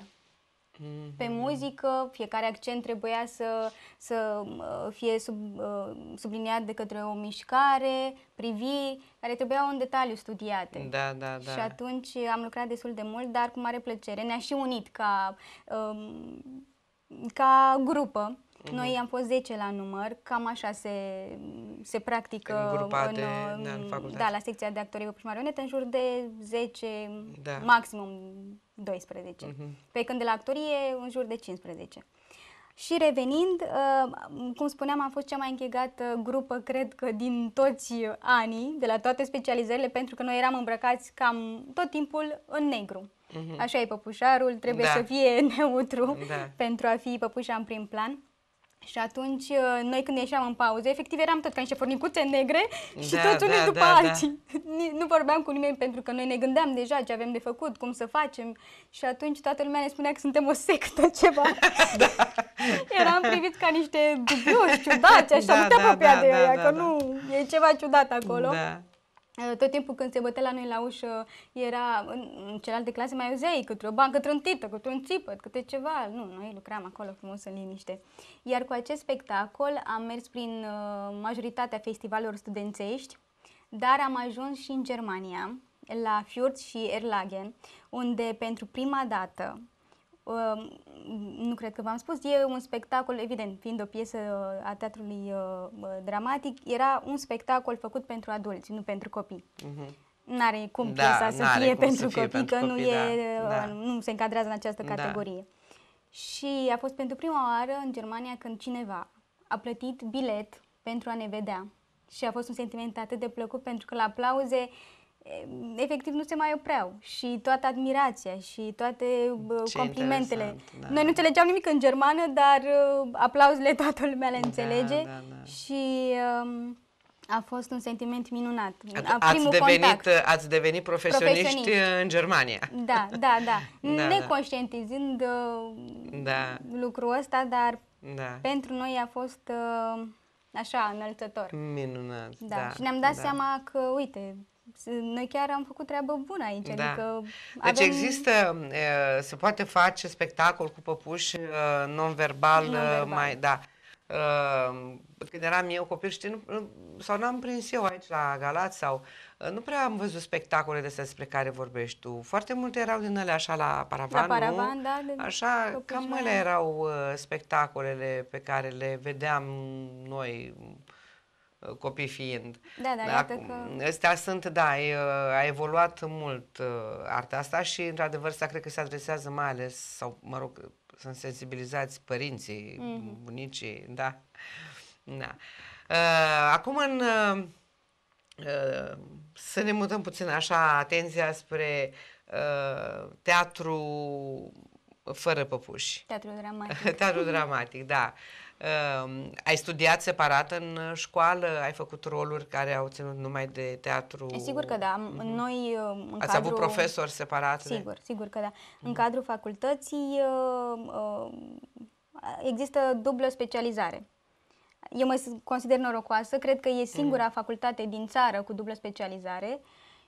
mm-hmm. pe muzică, fiecare accent trebuia să, să uh, fie sub, uh, subliniat de către o mișcare, priviri, care trebuiau în detaliu studiate. Da, da, da. Și atunci am lucrat destul de mult, dar cu mare plăcere. Ne-a și unit ca, um, ca grupă. Uh-huh. Noi am fost 10 la număr, cam așa se, se practică în, grupate, în, da, în um, facultate. Da, la secția de actorie cu marionetă, în jur de 10, da. maximum 12. Uh-huh. Mhm. Pe când de la actorie, în jur de 15. Și revenind, uh, cum spuneam, am fost cea mai închegată grupă, cred că, din toți anii, de la toate specializările, pentru că noi eram îmbrăcați cam tot timpul în negru. mm Așa e păpușarul, trebuie da. să fie *laughs* neutru da. pentru a fi păpușa în prim plan. Și atunci, uh, noi când ieșeam în pauză efectiv eram tot ca niște fornicuțe negre da, și da, toți unii da, după da, da. alții. Da. *laughs* Nu vorbeam cu nimeni pentru că noi ne gândeam deja ce avem de făcut, cum să facem. Și atunci toată lumea ne spunea că suntem o sectă *laughs* ceva. da. Eram priviți ca niște dubioși, ciudați, așa, da, nu te da, apropia da, de da, ea, da, că da. nu, e ceva ciudat acolo. Da. Eh, tot timpul când se bătea la noi la ușă, era în celelalte clase mai uzei, câte o bancă trântită, câte un țipăt, câte ceva. Nu, noi lucram acolo frumos în liniște. Iar cu acest spectacol am mers prin eh, majoritatea festivalurilor studențești, dar am ajuns și în Germania, la Fürth și Erlagen, unde pentru prima dată Ehm, nu cred că v-am spus, e un spectacol, evident, fiind o piesă a teatrului uh, dramatic, era un spectacol făcut pentru adulți, nu pentru copii. Uh-huh. N-are cum da, piesa să fie pentru să fie copii, pentru că copii, nu, e, da, uh, da, nu se încadrează în această da. categorie. Da. Și a fost pentru prima oară în Germania când cineva a plătit bilet pentru a ne vedea. Și a fost un sentiment atât de plăcut pentru că la aplauze uh, efectiv nu se mai opreau și toată admirația și toate Ce complimentele. Da. Noi nu înțelegeam nimic în germană, dar uh, aplauzele *laughs* toată lumea le da, înțelege da, da, da. și um, a fost un sentiment minunat. A, ați, devenit, contact. ați devenit profesioniști în Germania. Da, da, da. *laughs* da. da Neconștientizând uh, da. lucrul ăsta, dar da. pentru noi a fost... Uh, Așa, înălțător. Minunat, da. da. Și ne-am dat da. seama că, uite, noi chiar am făcut treabă bună aici. Da. Adică deci avem... Deci există, se poate face spectacol cu păpuși non-verbal, non mai, da. Când eram eu copil, știi, nu, sau n-am prins eu aici la Galați sau nu prea am văzut spectacole de astea despre care vorbești tu. Foarte multe erau din ele așa la paravan, la paravan nu? Da, de așa, cam ele erau spectacolele pe care le vedeam noi copii fiind. Da, da, da că... Astea sunt, da, a evoluat mult uh, arta asta și, într-adevăr, asta cred că se adresează mai ales, sau, mă rog, sunt sensibilizați părinții, mm-hmm. bunicii, da. da. Acum, în, uh, să ne mutăm puțin așa atenția spre teatru fără păpuși. Teatru dramatic. *laughs* teatru dramatic, da. *laughs* Uh, ai studiat separat în uh, școală? Ai făcut roluri care au ținut numai de teatru? E, sigur că da. Uh-huh. Noi, uh, în Ați cadrul... avut profesori separat? Sigur, de... sigur că da. Uh-huh. În mhm. cadrul facultății uh, uh, există dublă specializare. Eu mă consider norocoasă, cred că e singura uh-huh. facultate din țară cu dublă specializare.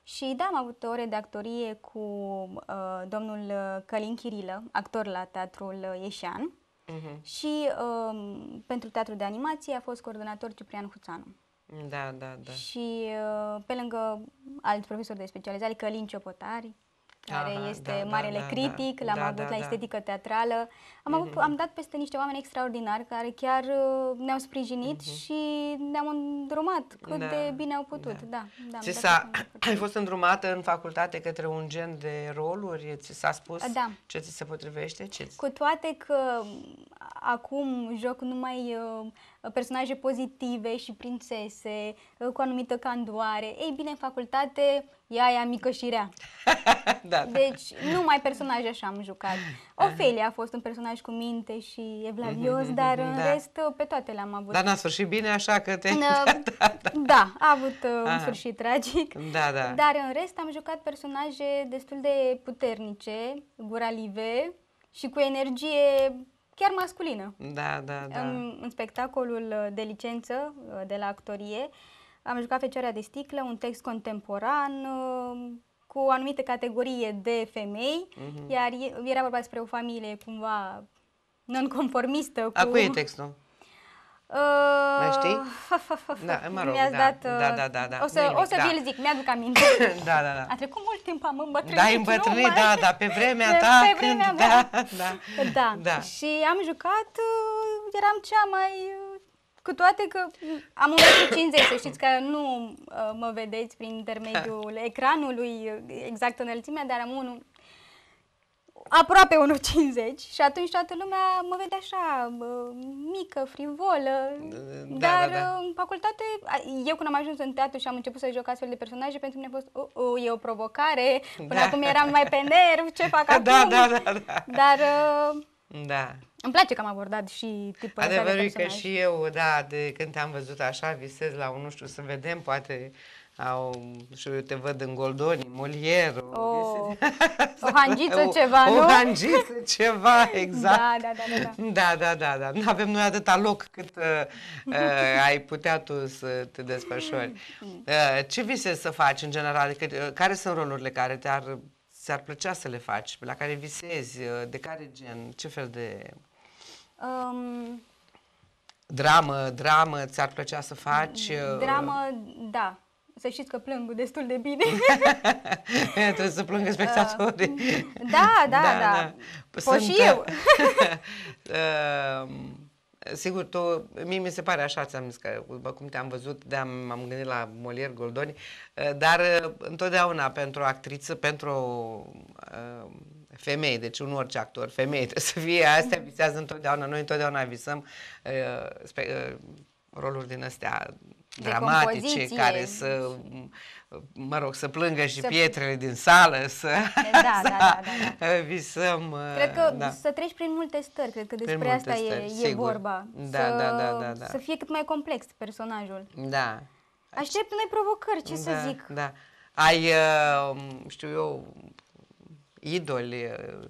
Și da, am avut ore de actorie cu uh, domnul uh, Călin Chirilă, actor la Teatrul Ieșean. Uh-huh. Și uh, pentru teatru de animație a fost coordonator Ciprian Huțanu. Da, da, da. Și uh, pe lângă alți profesori de specializare, Călin adică Ciopotari, care Aha, este da, da marele da, da. critic, da, l-am da, avut da, la da. estetică teatrală, am, avut, mhm. am dat peste niște oameni extraordinari care chiar uh, ne-au sprijinit uh-huh. și ne-au îndrumat cât da. de bine au putut. Da. Da, da, ți s-a, *clears throat* ai fost îndrumată în facultate către un gen de roluri? Ți s-a spus da. ce ți se potrivește? Ce ți... Cu toate că uh, acum joc numai uh, personaje pozitive și prințese uh, cu anumită candoare, ei bine, în facultate ea e mică și rea. *laughs* da, da. Deci numai personaje așa am jucat. *laughs* Ofelia a fost un personaj personaj cu minte și evlavios, mm-hmm, dar mhm, da. în rest uh, pe toate le-am avut. Dar n-a sfârșit bine, așa că te... *laughs* Da, da, da. da a avut Aha. Uh, un ah. sfârșit tragic, da, da. dar în rest am jucat personaje destul de puternice, guralive și cu energie chiar masculină. Da, da, da. În, în spectacolul uh, de licență de la actorie am jucat Fecioarea de sticlă, un text contemporan, uh, cu o anumită categorie de femei, mm-hmm. iar era vorba despre o familie cumva nonconformistă. Cu... A cui e textul? Uh, Mai știi? *laughs* da, mă rog, mi-ați da, dat... Da, uh, da, da, da. O să, o să da. vi-l zic, mi-aduc aminte. *laughs* da, da, da. A trecut mult timp, am îmbătrânit. Da, îmbătrânit, da, da, pe vremea *laughs* pe, ta. Pe vremea când, mea. Da, da. da. da. Și am jucat, uh, eram cea mai cu toate că am 50, să știți că nu uh, mă vedeți prin intermediul *laughs* ecranului uh, exact înălțimea, dar am unul aproape 1,50 și atunci toată lumea mă vede așa, mică, frivolă, da, dar da, da. Uh, în facultate, eu când am ajuns în teatru și am început să joc astfel de personaje, pentru mine a fost, oh, oh, e o provocare, până da. acum eram mai pe nerv, ce fac *laughs* da, acum? Da, da, da, da. Dar uh, da. Îmi place că am abordat și tipul Adevărul că și eu, da, de când te-am văzut așa, visez la un, nu știu, să vedem, poate au, și eu te văd în Goldoni, Molier, o, o, oh, o hangiță *laughs* ceva, o, nu? O hangiță ceva, *laughs* da, exact. Da, da, da, da. Da, da, da, da. Nu avem noi atâta loc cât uh, uh, ai putea tu să te desfășori. Mm. Uh, ce visezi să faci în general? Adică, uh, care sunt rolurile care te-ar ți-ar plăcea să le faci, la care visezi, uh, de care gen, ce fel de... Um, dramă, dramă, ți-ar plăcea să faci? Uh? Dramă, da. Să știți că plâng destul de bine. *laughs* Trebuie să plângă spectatorii. Uh, da, da, da. da. da. Păi și eu. uh, *laughs* uh Sigur, tu, mie mi se pare așa, ți-am zis că, după cum te-am văzut, de-am, m-am gândit la Molier Goldoni, eh, dar eh, întotdeauna pentru o actriță, pentru o eh, femeie, deci un orice actor, femeie *laughs* trebuie să fie, astea visează întotdeauna, noi întotdeauna visăm uh, spe, uh, roluri din astea dramatice care să, mă rog, să plângă și să... pietrele din sală, să, da, da, da, da, da. *laughs* visăm. Uh, cred că da. să treci prin multe stări, cred că despre prin asta stări, e, e vorba. Da, să, da, da, da, da. Să fie cât mai complex personajul. Da. Aștept noi provocări, ce da, să zic. Da. Ai, uh, știu eu, idoli, uh,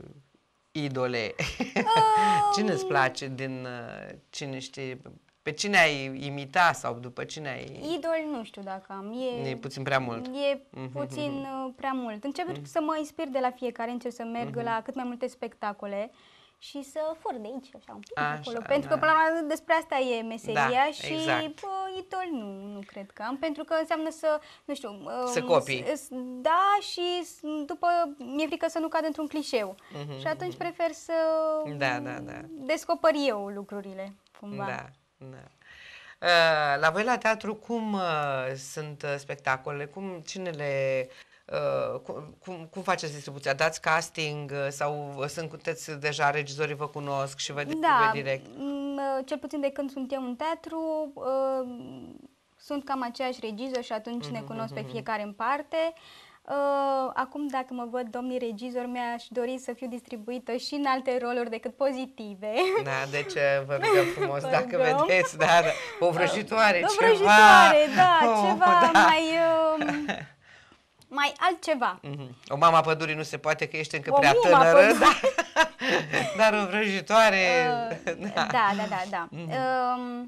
idole. Um... *laughs* cine îți place din cine știe? Pe cine ai imita sau după cine ai... Idol nu știu dacă am. E, e puțin prea mult. E mhm. puțin mm-hmm. prea mult. Încep mm-hmm. să mă inspir de la fiecare, încerc să merg mm-hmm. la cât mai multe spectacole și să fur de aici, așa, un pic așa, acolo. Pentru că, da. până la urmă, despre asta e meseria da, și exact. bă, idol nu, nu cred că am, pentru că înseamnă să, nu știu... Um, să um, copii. S- da, și după mi-e frică să nu cad într-un clișeu. Mm-hmm. Și atunci mhm. prefer să da, da, da. descoper eu lucrurile, cumva. Da. Da. Uh, la voi la teatru cum uh, sunt uh, spectacolele? Cum, cine le cum, cum, faceți distribuția? Dați casting sau sunteți deja regizorii vă cunosc și vă da, direct? Mm, cel puțin de când sunt eu în teatru, sunt cam aceiași regizori și atunci mm-hmm, ne mhm, cunosc pe mhm, mhm. fiecare în parte. Uh, acum, dacă mă văd domnii regizori, mi-aș dori să fiu distribuită și în alte roluri decât pozitive. Da, *laughs* deci uh, vă rugăm frumos, dacă vedeți, da, da, o da. vrăjitoare, o da, ceva. vrăjitoare, da, oh, ceva da. mai... Uh, *laughs* mai altceva. Mm-hmm. O mama pădurii nu se poate că ești încă o prea tânără, da. *laughs* dar o vrăjitoare... Uh, da, da, da, da. Mm-hmm. Uh,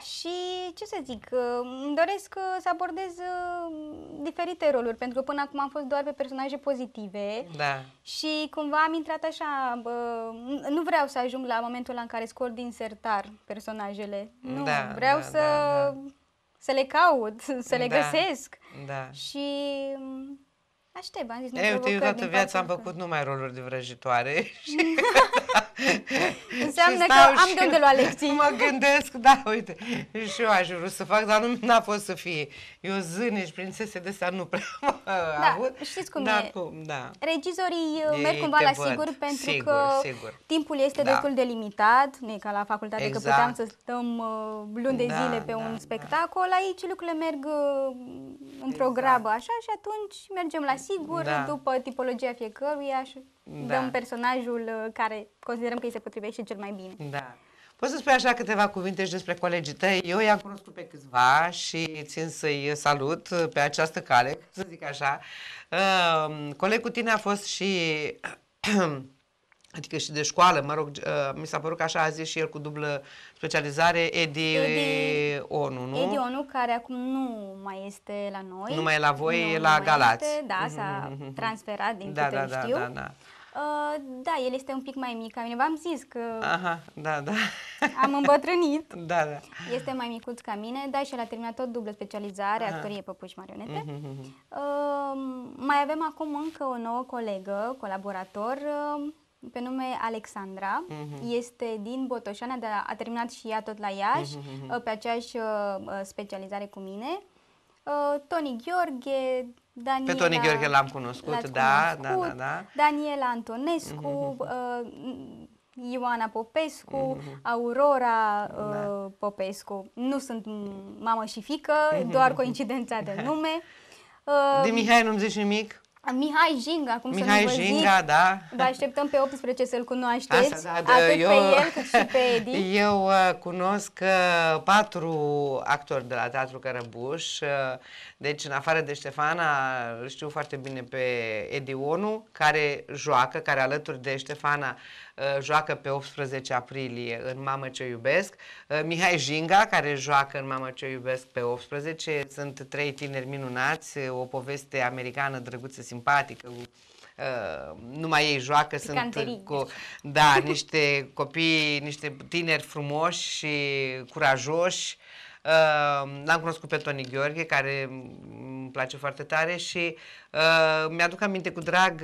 și ce să zic, uh, îmi doresc uh, să abordez uh, diferite roluri, pentru că până acum am fost doar pe personaje pozitive da. și cumva am intrat așa, bă, nu vreau să ajung la momentul în care scot din sertar personajele, nu, da, vreau da, să, da, da. să le caut, să le da, găsesc da. și mm, Aștept, am zis, nu Eu, uite, eu toată viața am făcut numai roluri de vrăjitoare *laughs* *laughs* Înseamnă că am de la lecții. *laughs* Mă gândesc, da, uite, și eu aș vrut să fac, dar nu a fost să fie. Eu zâne și prințese de asta nu prea am *laughs* da, avut. Știți cum da, e? Cum, da. Regizorii uh, Ei merg cumva la sigur văd. pentru sigur, că sigur. timpul este da. destul de limitat. Nu e ca la facultate exact. că puteam exact. să stăm uh, luni de da, zile pe da, un da. spectacol. Da. Aici lucrurile merg uh, într-o exact. grabă așa și atunci mergem la sigur da. după tipologia fiecăruia și da. dăm personajul uh, care considerăm că îi se potrivește cel mai bine. Da. Poți să spui așa câteva cuvinte și despre colegii tăi? Eu i-am cunoscut pe câțiva și țin să-i salut uh, pe această cale, *laughs* să zic așa. Uh, um, coleg cu tine a fost și... *clears throat* adică și de școală, mă rog, uh, mi s-a părut că așa a zis și el cu dublă specializare, Edi, uh, Onu, nu? Edi Onu, care acum nu mai este la noi. Nu mai e la voi, nu, e la Galați. Este, da, mhm, s-a mhm, mhm. transferat din da, câte da, da știu. Da, da, da. Uh, da, el este un pic mai mic ca mine. V-am zis că Aha, da, da. am îmbătrânit. *laughs* da, da. Este mai micuț ca mine, da, și el a terminat tot dublă specializare, Aha. actorie, păpuși, marionete. Uh-huh, uh-huh. Uh, mai avem acum încă o nouă colegă, colaborator, uh, pe nume Alexandra, uh-huh. este din Botoșana, dar a terminat și ea tot la Iași, uh-huh. pe aceeași uh, specializare cu mine. Uh, Toni Gheorghe, Daniela, pe Toni Gheorghe l-am cunoscut, cunoscut, da, da, da, da. Daniela Antonescu, uh-huh. uh, mm, Ioana Popescu, uh-huh. Aurora da. uh, da. Popescu. Nu sunt mamă și fică, uh-huh. doar coincidența de *laughs* nume. Uh, de Mihai nu-mi zici nimic? Mihai Jinga, cum Mihai să nu vă Jinga, zic. da. Vă așteptăm pe 18 să-l cunoașteți, Asta, da, da, atât eu, pe el cât și pe Edi. *laughs* Eu uh, cunosc uh, patru actori de la Teatru Cărăbuș, uh, deci în afară de Ștefana îl știu foarte bine pe Edi Onu, care joacă, care alături de Ștefana uh, Uh, joacă pe 18 aprilie în Mamă ce iubesc, uh, Mihai Jinga, care joacă în Mamă ce iubesc pe 18, sunt trei tineri minunați, o poveste americană drăguță, simpatică, Uh, numai ei joacă, sunt cu, deci. da, niște copii, niște tineri frumoși și curajoși uh, Ehm, l-am cunoscut pe Tony Gheorghe, care îmi place foarte tare și ehm, mi-aduc aminte cu drag,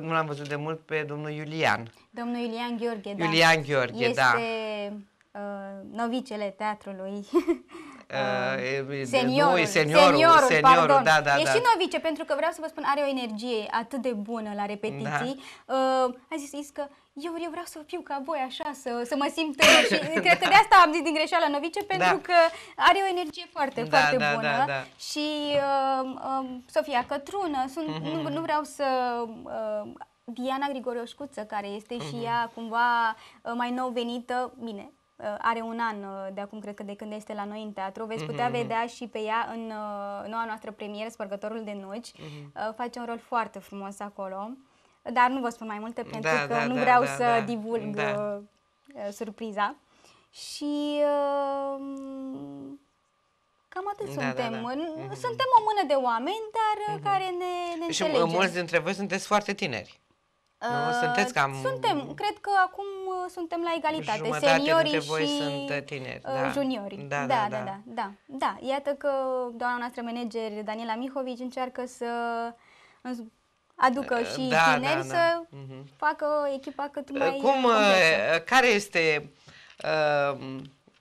nu l-am văzut de mult, pe domnul Iulian. Domnul Iulian Gheorghe, Iulian da. Iulian Gheorghe, da. este... da novicele teatrului. *laughs* Uh, seniorul, noi, seniorul, seniorul, seniorul da, da, e da. și novice, pentru că vreau să vă spun, are o energie atât de bună la repetiții. Da. Uh, a zis Iscă, eu, eu vreau să fiu ca voi așa, să, să mă simt tânăr și *laughs* cred că de asta am zis din greșeală novice, da. pentru da. că are o energie foarte, da, foarte da, bună da, da. și uh, uh, Sofia Cătrună, sunt, mm-hmm. nu, mhm. nu vreau să... Uh, Diana Grigorioșcuță, care este mm-hmm. și mhm. ea cumva uh, mai nou venită, bine, Uh, are un an uh, de acum, cred că de când este la noi în teatru, veți putea mm-hmm. vedea și pe ea în uh, noua noastră premieră, Spărgătorul de Nuci. Mm-hmm. Face un rol foarte frumos acolo, dar nu vă spun mai multe da, pentru da, că da, nu da, vreau da, să da. divulg da. surpriza. Și Cam atât da, suntem. Da, da. Mhm. Suntem o mână de oameni, dar mm-hmm. care ne, ne Și înțelegem. mulți dintre voi sunteți foarte tineri. Nu, uh, sunteți cam... Suntem, cred că acum uh, suntem la egalitate. Seniorii voi și sunt uh, tineri, da. juniori. Da, da da da, da, da, da, da. iată că doamna noastră manager Daniela Mihovici încearcă să aducă și da, tineri da, da. să uh-huh. facă echipa cât mai Cum, care este uh,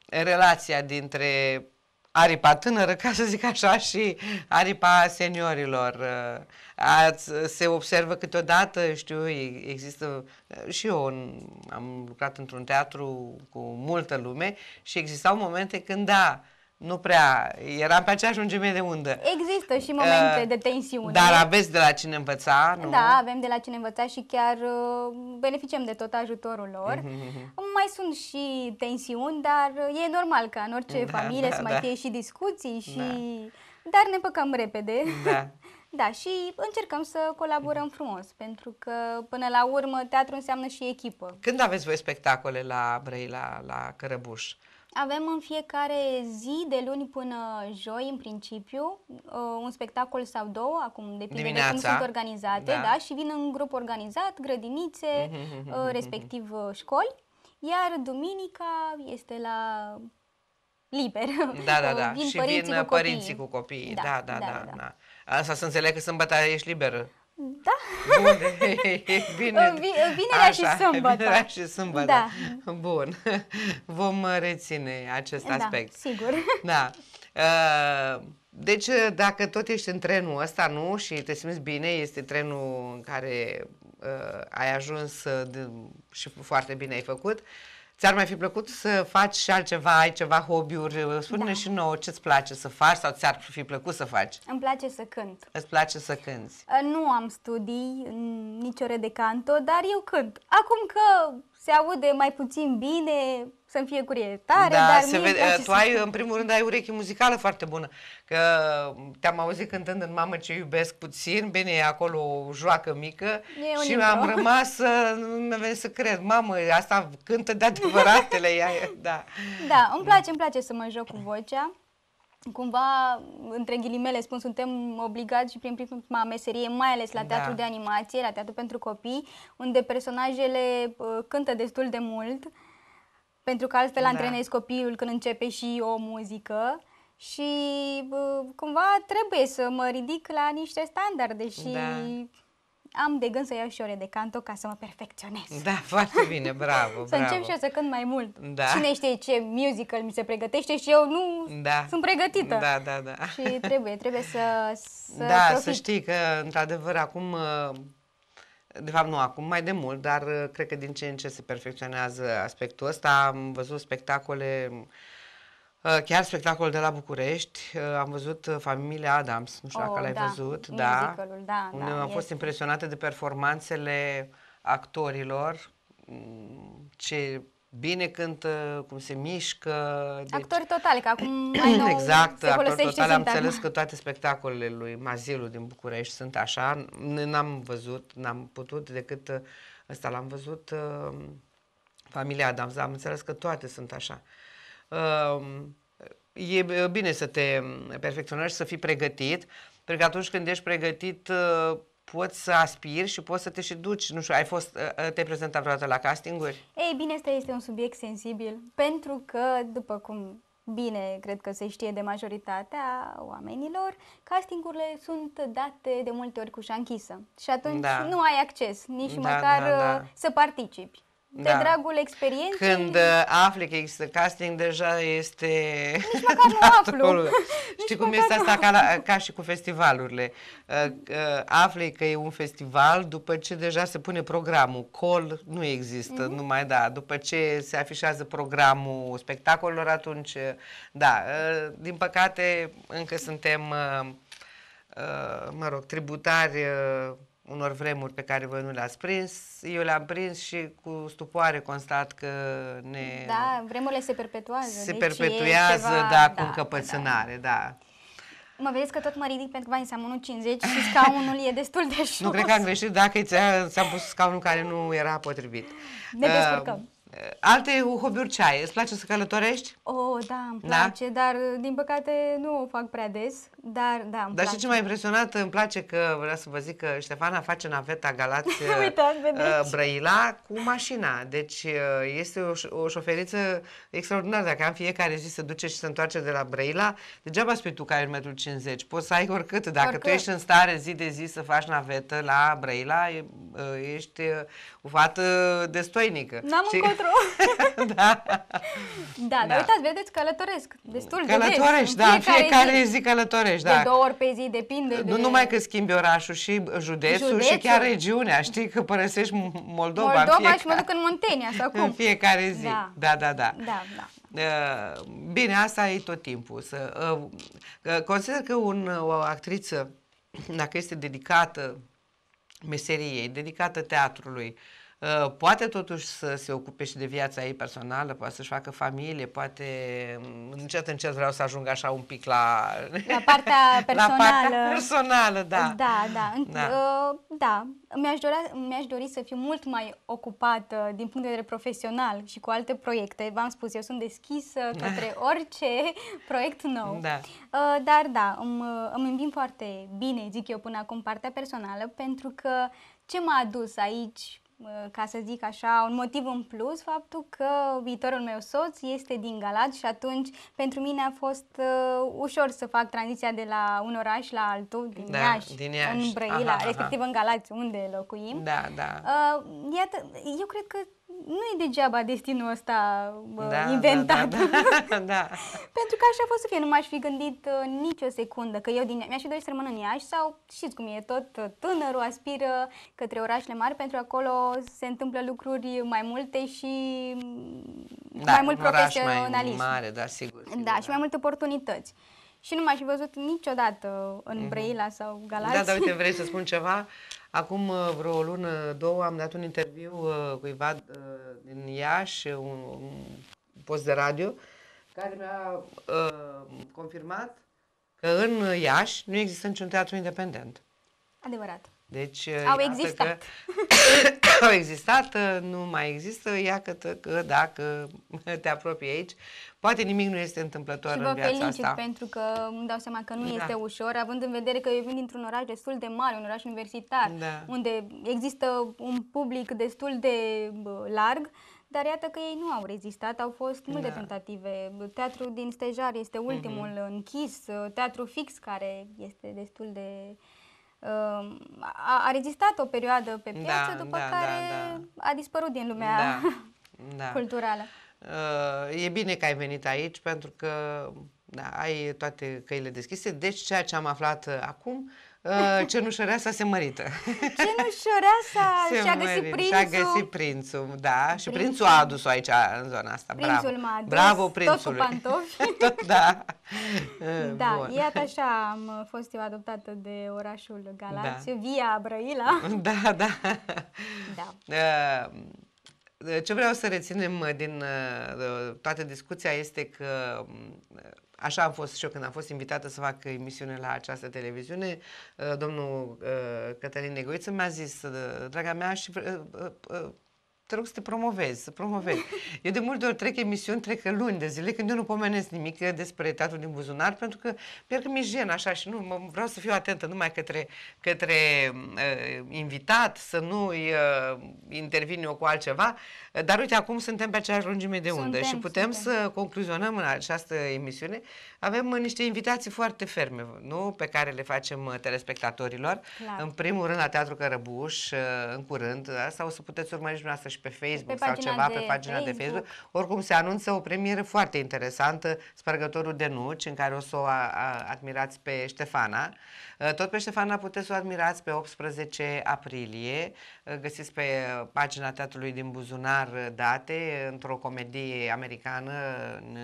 relația dintre aripa tânără, ca să zic așa, și aripa seniorilor. Uh, ați, se observă câteodată, știu, există, uh, și eu am lucrat într-un teatru cu multă lume și existau momente când, da, uh, nu prea, eram pe aceeași lungime de undă. Există și momente uh, de tensiune. Dar aveți de la cine învăța, nu? Da, avem de la cine învăța și chiar uh, beneficiem de tot ajutorul lor. Mm-hmm. Mai sunt și tensiuni, dar uh, e normal ca în orice da, familie da, să mai da. fie și discuții și... Da. Dar ne păcăm repede. Da. *laughs* Da, și încercăm să colaborăm frumos, pentru că până la urmă teatru înseamnă și echipă. Când aveți voi spectacole la Brăila, la Cărăbuș? Avem în fiecare zi, de luni până joi, în principiu, uh, un spectacol sau două, acum depinde Dimineața. de cum sunt organizate, da. da, și vin în grup organizat, grădinițe, mhm, uh, mhm, mhm, respectiv uh, școli, iar duminica este la liber. Da, da, *laughs* da. Vin și părinții vin cu părinții copiii. cu copiii. Da, da, da, da. da, da. da. Asta să înțeleg că sâmbătă ești liber. Da. *laughs* Bine. Vinerea și sâmbătă. Vinerea și sâmbătă. Da. Bun. *laughs* Vom uh, reține acest da, aspect. sigur. *laughs* Da. Uh, deci, uh, dacă tot ești în trenul ăsta, nu, și te simți bine, este trenul în care ai ajuns și foarte bine ai făcut, uh, Ți-ar mai fi plăcut să faci și altceva, ai ceva hobby-uri? Spune da. și nouă ce-ți place să faci sau ți-ar fi plăcut să faci? Îmi place să cânt. Îți place să cânti? Uh, nu am studii, nici ore de canto, dar eu cânt. Acum că se aude mai puțin bine, să-mi fie curie tare, da, dar se vede, Tu ai, în primul rând, ai ureche muzicală foarte bună, că te-am auzit cântând în Mamă ce iubesc puțin, bine, e acolo o joacă mică e și am rămas să, nu venit să cred, mamă, asta cântă de adevăratele ea, da. Da, îmi place, îmi place să mă joc cu vocea. Cumva, între ghilimele spun, suntem obligați și prin prima meserie, mai ales la teatru da. de animație, la teatru pentru copii, unde personajele uh, cântă destul de mult pentru că altfel da. antrenezi copilul când începe și o muzică și cumva trebuie să mă ridic la niște standarde și da. am de gând să iau și ore de canto ca să mă perfecționez. Da, *laughs* foarte bine, bravo, Să bravo. încep și eu să cânt mai mult. Da. Cine știe ce musical mi se pregătește și eu nu da. sunt pregătită. Da, da, da. Și trebuie, trebuie să, să Da, profit. să știi că într-adevăr acum uh, de fapt nu acum, mai de mult, dar uh, cred că din ce în ce se perfecționează aspectul ăsta. Am văzut spectacole, uh, chiar spectacol de la București, uh, am văzut Familia Adams, nu știu oh, dacă l-ai da. văzut, da, da, da, am fost impresionată de performanțele actorilor, mm, ce bine cântă, cum se mișcă. Deci... Actori totali, că acum mai *clears throat* nou Exact, actori totali. Am înțeles că toate spectacolele lui Mazilu din București sunt așa. N-am văzut, n-am putut decât uh, ăsta l-am văzut uh, familia Adams, am înțeles că toate sunt așa. Um, uh, e bine să te um, perfecționezi, să fii pregătit, pentru că atunci când ești pregătit, uh, poți să aspiri și poți să te și duci. Nu știu, ai fost, ă, ă, te-ai prezentat vreodată la castinguri? Ei bine, asta este un subiect sensibil, pentru că, după cum bine cred că se știe de majoritatea oamenilor, castingurile sunt date de multe ori cu șanchisă și atunci da. nu ai acces nici da, măcar da, da. să participi de da. dragul experienței. Când uh, afli că există casting, deja este... Nici măcar nu *laughs* aflu. Acolo. Știi cum este asta ca, la, ca și cu festivalurile. Uh, uh, afli că e un festival după ce deja se pune programul. Col nu există, mm-hmm. numai da. După ce se afișează programul spectacolelor, atunci, uh, da. Uh, din păcate, încă suntem, uh, uh, mă rog, tributari... Uh, unor vremuri pe care voi nu le-ați prins. Eu le-am prins și cu stupoare constat că ne... Da, vremurile se perpetuează. Se deci perpetuează, ceva, da, cu da, încăpățânare, da. da. Mă vedeți că tot mă ridic pentru că bani am 1,50 și scaunul e destul de jos. Nu cred că am greșit dacă ți-am pus scaunul care nu era potrivit. Ne ă, descurcăm. Uh, Alte hobby-uri ce ai? Îți place să călătorești? Oh, da, îmi da? place, da? dar din păcate nu o fac prea des. Dar, da, Dar place. și ce m-a impresionat, îmi place că vreau să vă zic că Ștefana face naveta Galați *laughs* Uitați, uh, Brăila cu mașina. Deci uh, este o, o șoferiță extraordinară. Dacă am fiecare zi să duce și să întoarce de la Brăila, degeaba spui tu că ai 1,50 m. Poți să ai oricât. Dacă oricât. tu ești în stare zi de zi să faci navetă la Brăila, uh, ești o fată destoinică. N-am și... încotro. *laughs* da. da, dar da. uitați, vedeți, călătoresc destul călătoresc, de des. da, fiecare, fiecare zi, zi călătoresc. București, da. De două ori pe zi, depinde Nu de... numai că schimbi orașul și județul, județul și chiar regiunea, știi că părăsești Moldova. Moldova fiecare... și mă duc în Muntenia sau cum. În fiecare zi, da, da, da. da. da, da. Uh, bine, asta e tot timpul. Să, uh, uh, consider că un, o actriță, dacă este dedicată meseriei, dedicată teatrului, uh, Uh, poate totuși să se ocupe și de viața ei personală, poate să-și facă familie, poate um, încet, încet vreau să ajung așa un pic la... La partea personală. *laughs* La partea personală, da. Da, da. Da. Uh, da. Mi-aș, dori, mi-aș dori să fiu mult mai ocupată din punct de vedere profesional și cu alte proiecte. V-am spus, eu sunt deschisă *laughs* către orice proiect nou. Da. Uh, dar da, îmi, îmi îmbin foarte bine, zic eu, până acum partea personală, pentru că ce m-a adus aici ca să zic așa, un motiv în plus, faptul că viitorul meu soț este din Galați și atunci pentru mine a fost uh, ușor să fac tranziția de la un oraș la altul, din, da, Iași, din Iași, în Brăila, aha, aha. respectiv în Galați, unde locuim. Da, da. Uh, iată, eu cred că nu e degeaba destinul ăsta bă, da, da, da inventat. Da, da, *laughs* da, Pentru că așa a fost să fie, nu m-aș fi gândit uh, nicio secundă că eu din mi-aș fi dorit să rămân în Iași sau știți cum e, tot uh, tânărul aspiră către orașele mari pentru că acolo se întâmplă lucruri mai multe și da, mai mult profesionalism. mai mare, da, sigur. sigur da, da, și mai multe oportunități. Uh, și nu m-aș fi văzut niciodată în mhm. Brăila sau Galați. Da, dar uite, vrei să *laughs* spun ceva? Acum uh, vreo lună, două, am dat un interviu uh, cuiva uh, din Iași, un, un post de radio, care mi-a uh, confirmat că în Iași nu există niciun teatru independent. Adevărat. Deci, au existat. Că, *coughs* au existat, nu mai există, iată că dacă te apropii aici, poate nimic nu este întâmplător și în viața felicit asta. pentru că îmi dau seama că nu da. este ușor, având în vedere că eu vin dintr-un oraș destul de mare, un oraș universitar, da. unde există un public destul de larg, dar iată că ei nu au rezistat, au fost multe da. tentative. Teatrul din Stejar este mhm. ultimul mm-hmm. închis, teatru fix care este destul de Ehm, a, a rezistat o perioadă pe da, piață, da, după da, da care da, da. a dispărut din lumea da, *laughs* da. culturală. Ehm, e bine că ai venit aici pentru că da, ai toate căile deschise. Deci ceea ce am aflat uh, acum uh, cenușăreasa se mărită. Cenușăreasa se *laughs* și-a găsit mărit. prințul. Și-a găsit prințul, da. Și prințul a adus-o aici, în zona asta. Prințul Bravo. m-a adus, Bravo prințului. tot cu pantofi. *laughs* tot, da. *laughs* Da, Bun. iată așa am fost eu adoptată de orașul Galați, da. via Brăila. Da, da. da. Uh, ce vreau să reținem din uh, toată discuția este că uh, Așa am fost și eu când am fost invitată să fac emisiune la această televiziune. Uh, domnul uh, Cătălin Negoiță mi-a zis, draga mea, și uh, te rog să te promovezi, să promovezi. *laughs* Eu de multe ori trec emisiuni, trec luni de zile când eu nu pomenesc nimic despre teatru din buzunar pentru că pierd mi-e jen așa și nu mă, vreau să fiu atentă numai către, către uh, invitat, să nu uh, intervin eu cu altceva. Dar uite, acum suntem pe aceeași lungime de undă suntem, și putem suntem. să concluzionăm în această emisiune. Avem uh, niște invitații foarte ferme, nu? Pe care le facem uh, telespectatorilor. Clar. În primul rând la Teatru Cărăbuș, uh, în curând. Asta o să puteți urmări și dumneavoastră și pe Facebook pe sau ceva, pe pagina Facebook. de Facebook. Oricum se anunță o premieră foarte interesantă, Spargătorul de Nuci, în care o să o admirați pe Ștefana. Uh, tot pe Ștefana puteți să o admirați pe 18 aprilie. Uh, găsiți pe uh, pagina Teatrului din Buzunar date, într-o comedie americană,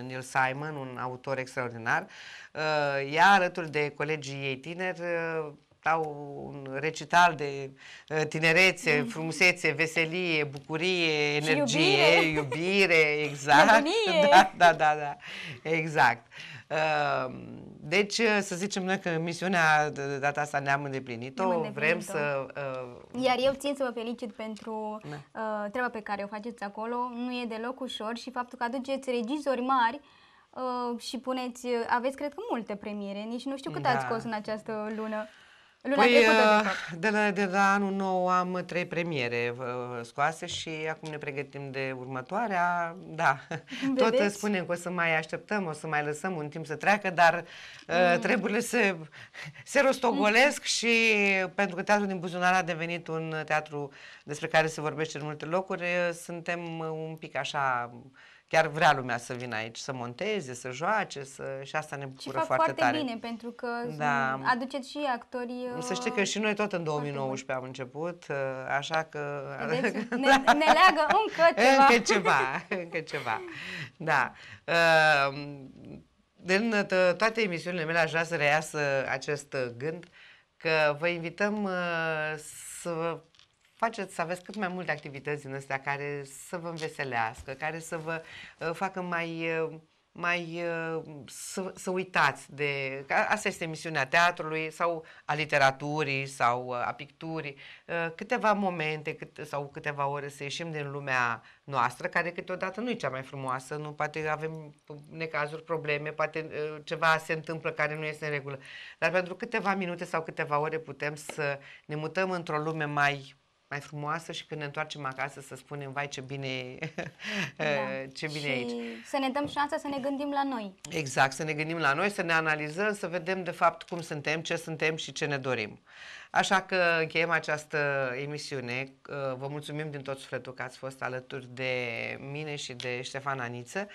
Neil Simon, un autor extraordinar. Ea, alături de colegii ei tineri, dau un recital de uh, tinerețe, mm. frumusețe, veselie, bucurie, energie, iubire. iubire, *laughs* exact. *laughs* Da, da, da, da. Exact. Um, deci, uh, să zicem noi că misiunea de data asta ne-am îndeplinit-o, ne îndeplinit vrem să... Uh... Iar eu țin să vă felicit pentru da. uh, treaba pe care o faceți acolo, nu e deloc ușor și faptul că aduceți regizori mari uh, și puneți, aveți cred că multe premiere, nici nu știu cât da. ați scos în această lună. Luna păi, trecută, uh, de, la, de la anul nou am trei premiere scoase și acum ne pregătim de următoarea. Da, Vedeți? tot spunem că o să mai așteptăm, o să mai lăsăm un timp să treacă, dar uh, mm. treburile se, se rostogolesc mm. și pentru că Teatrul din Buzunar a devenit un teatru despre care se vorbește în multe locuri, uh, suntem un pic așa chiar vrea lumea să vină aici, să monteze, să joace, să... și asta ne bucură foarte, foarte tare. bine, pentru că da. Mm, aduceți și actorii... Să uh, știi că și noi tot în 2019 am început, uh, așa că... Vedeți? *laughs* Ne, ne leagă încă ceva. încă ceva, încă ceva, da. Din uh, toate emisiunile mele aș vrea să reiasă acest gând că vă invităm să faceți să aveți cât mai multe activități din astea care să vă înveselească, care să vă uh, facă mai uh, mai uh, să, să uitați de... Asta este misiunea teatrului sau a literaturii sau a picturii. câteva momente cât, sau câteva ore să ieșim din lumea noastră, care câteodată nu e cea mai frumoasă, nu poate avem necazuri, probleme, poate ceva se întâmplă care nu este în regulă. Dar pentru câteva minute sau câteva ore putem să ne mutăm într-o lume mai mai frumoasă și când ne întoarcem acasă să spunem, vai ce bine, da. *laughs* ce bine și aici. să ne dăm șansa să ne gândim la noi. Exact, să ne gândim la noi, să ne analizăm, să vedem de fapt cum suntem, ce suntem și ce ne dorim. Așa că încheiem această emisiune. Vă mulțumim din tot sufletul că ați fost alături de mine și de Ștefan Aniță.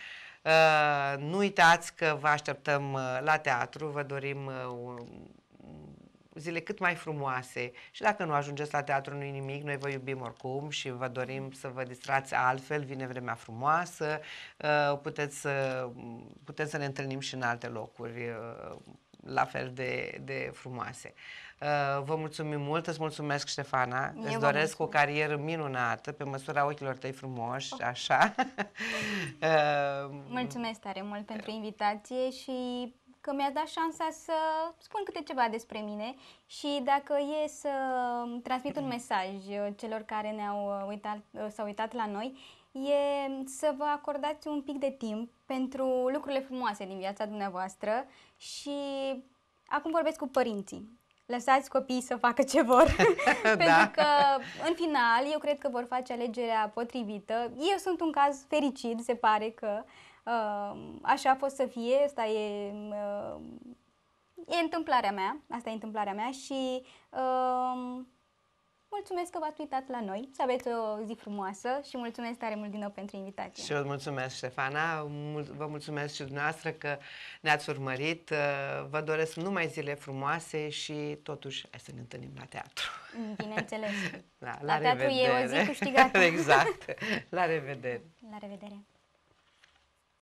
Nu uitați că vă așteptăm uh, la teatru, vă dorim uh, un zile cât mai frumoase și dacă nu ajungeți la teatru, nu nimic, noi vă iubim oricum și vă dorim să vă distrați altfel, vine vremea frumoasă, uh, puteți să, puteți să ne întâlnim și în alte locuri uh, la fel de, de frumoase. Uh, vă mulțumim mult, îți mulțumesc Ștefana, Eu îți doresc o carieră minunată pe măsura ochilor tăi frumoși, oh. așa. *laughs* mulțumesc tare mult pentru invitație și că mi-ați dat șansa să spun câte ceva despre mine și dacă e să transmit un mesaj uh, celor care ne-au uh, uitat, uh, s-au uitat la noi, e să vă acordați un pic de timp pentru lucrurile frumoase din viața dumneavoastră și acum vorbesc cu părinții. Lăsați copiii să facă ce vor, *laughs* da. pentru că în final eu cred că vor face alegerea potrivită. Eu sunt un caz fericit, se pare că uh, așa a fost să fie, asta e, e întâmplarea mea, asta e întâmplarea mea și mulțumesc că v-ați uitat la noi, să aveți o zi frumoasă și mulțumesc tare mult din nou pentru invitație. Și eu mulțumesc, Ștefana, vă mulțumesc și dumneavoastră că ne-ați urmărit, uh, vă doresc numai zile frumoase și totuși hai să ne întâlnim la teatru. Mm, bineînțeles. Da, *laughs* la, la revedere. e o zi câștigată. *laughs* exact. La revedere. La revedere.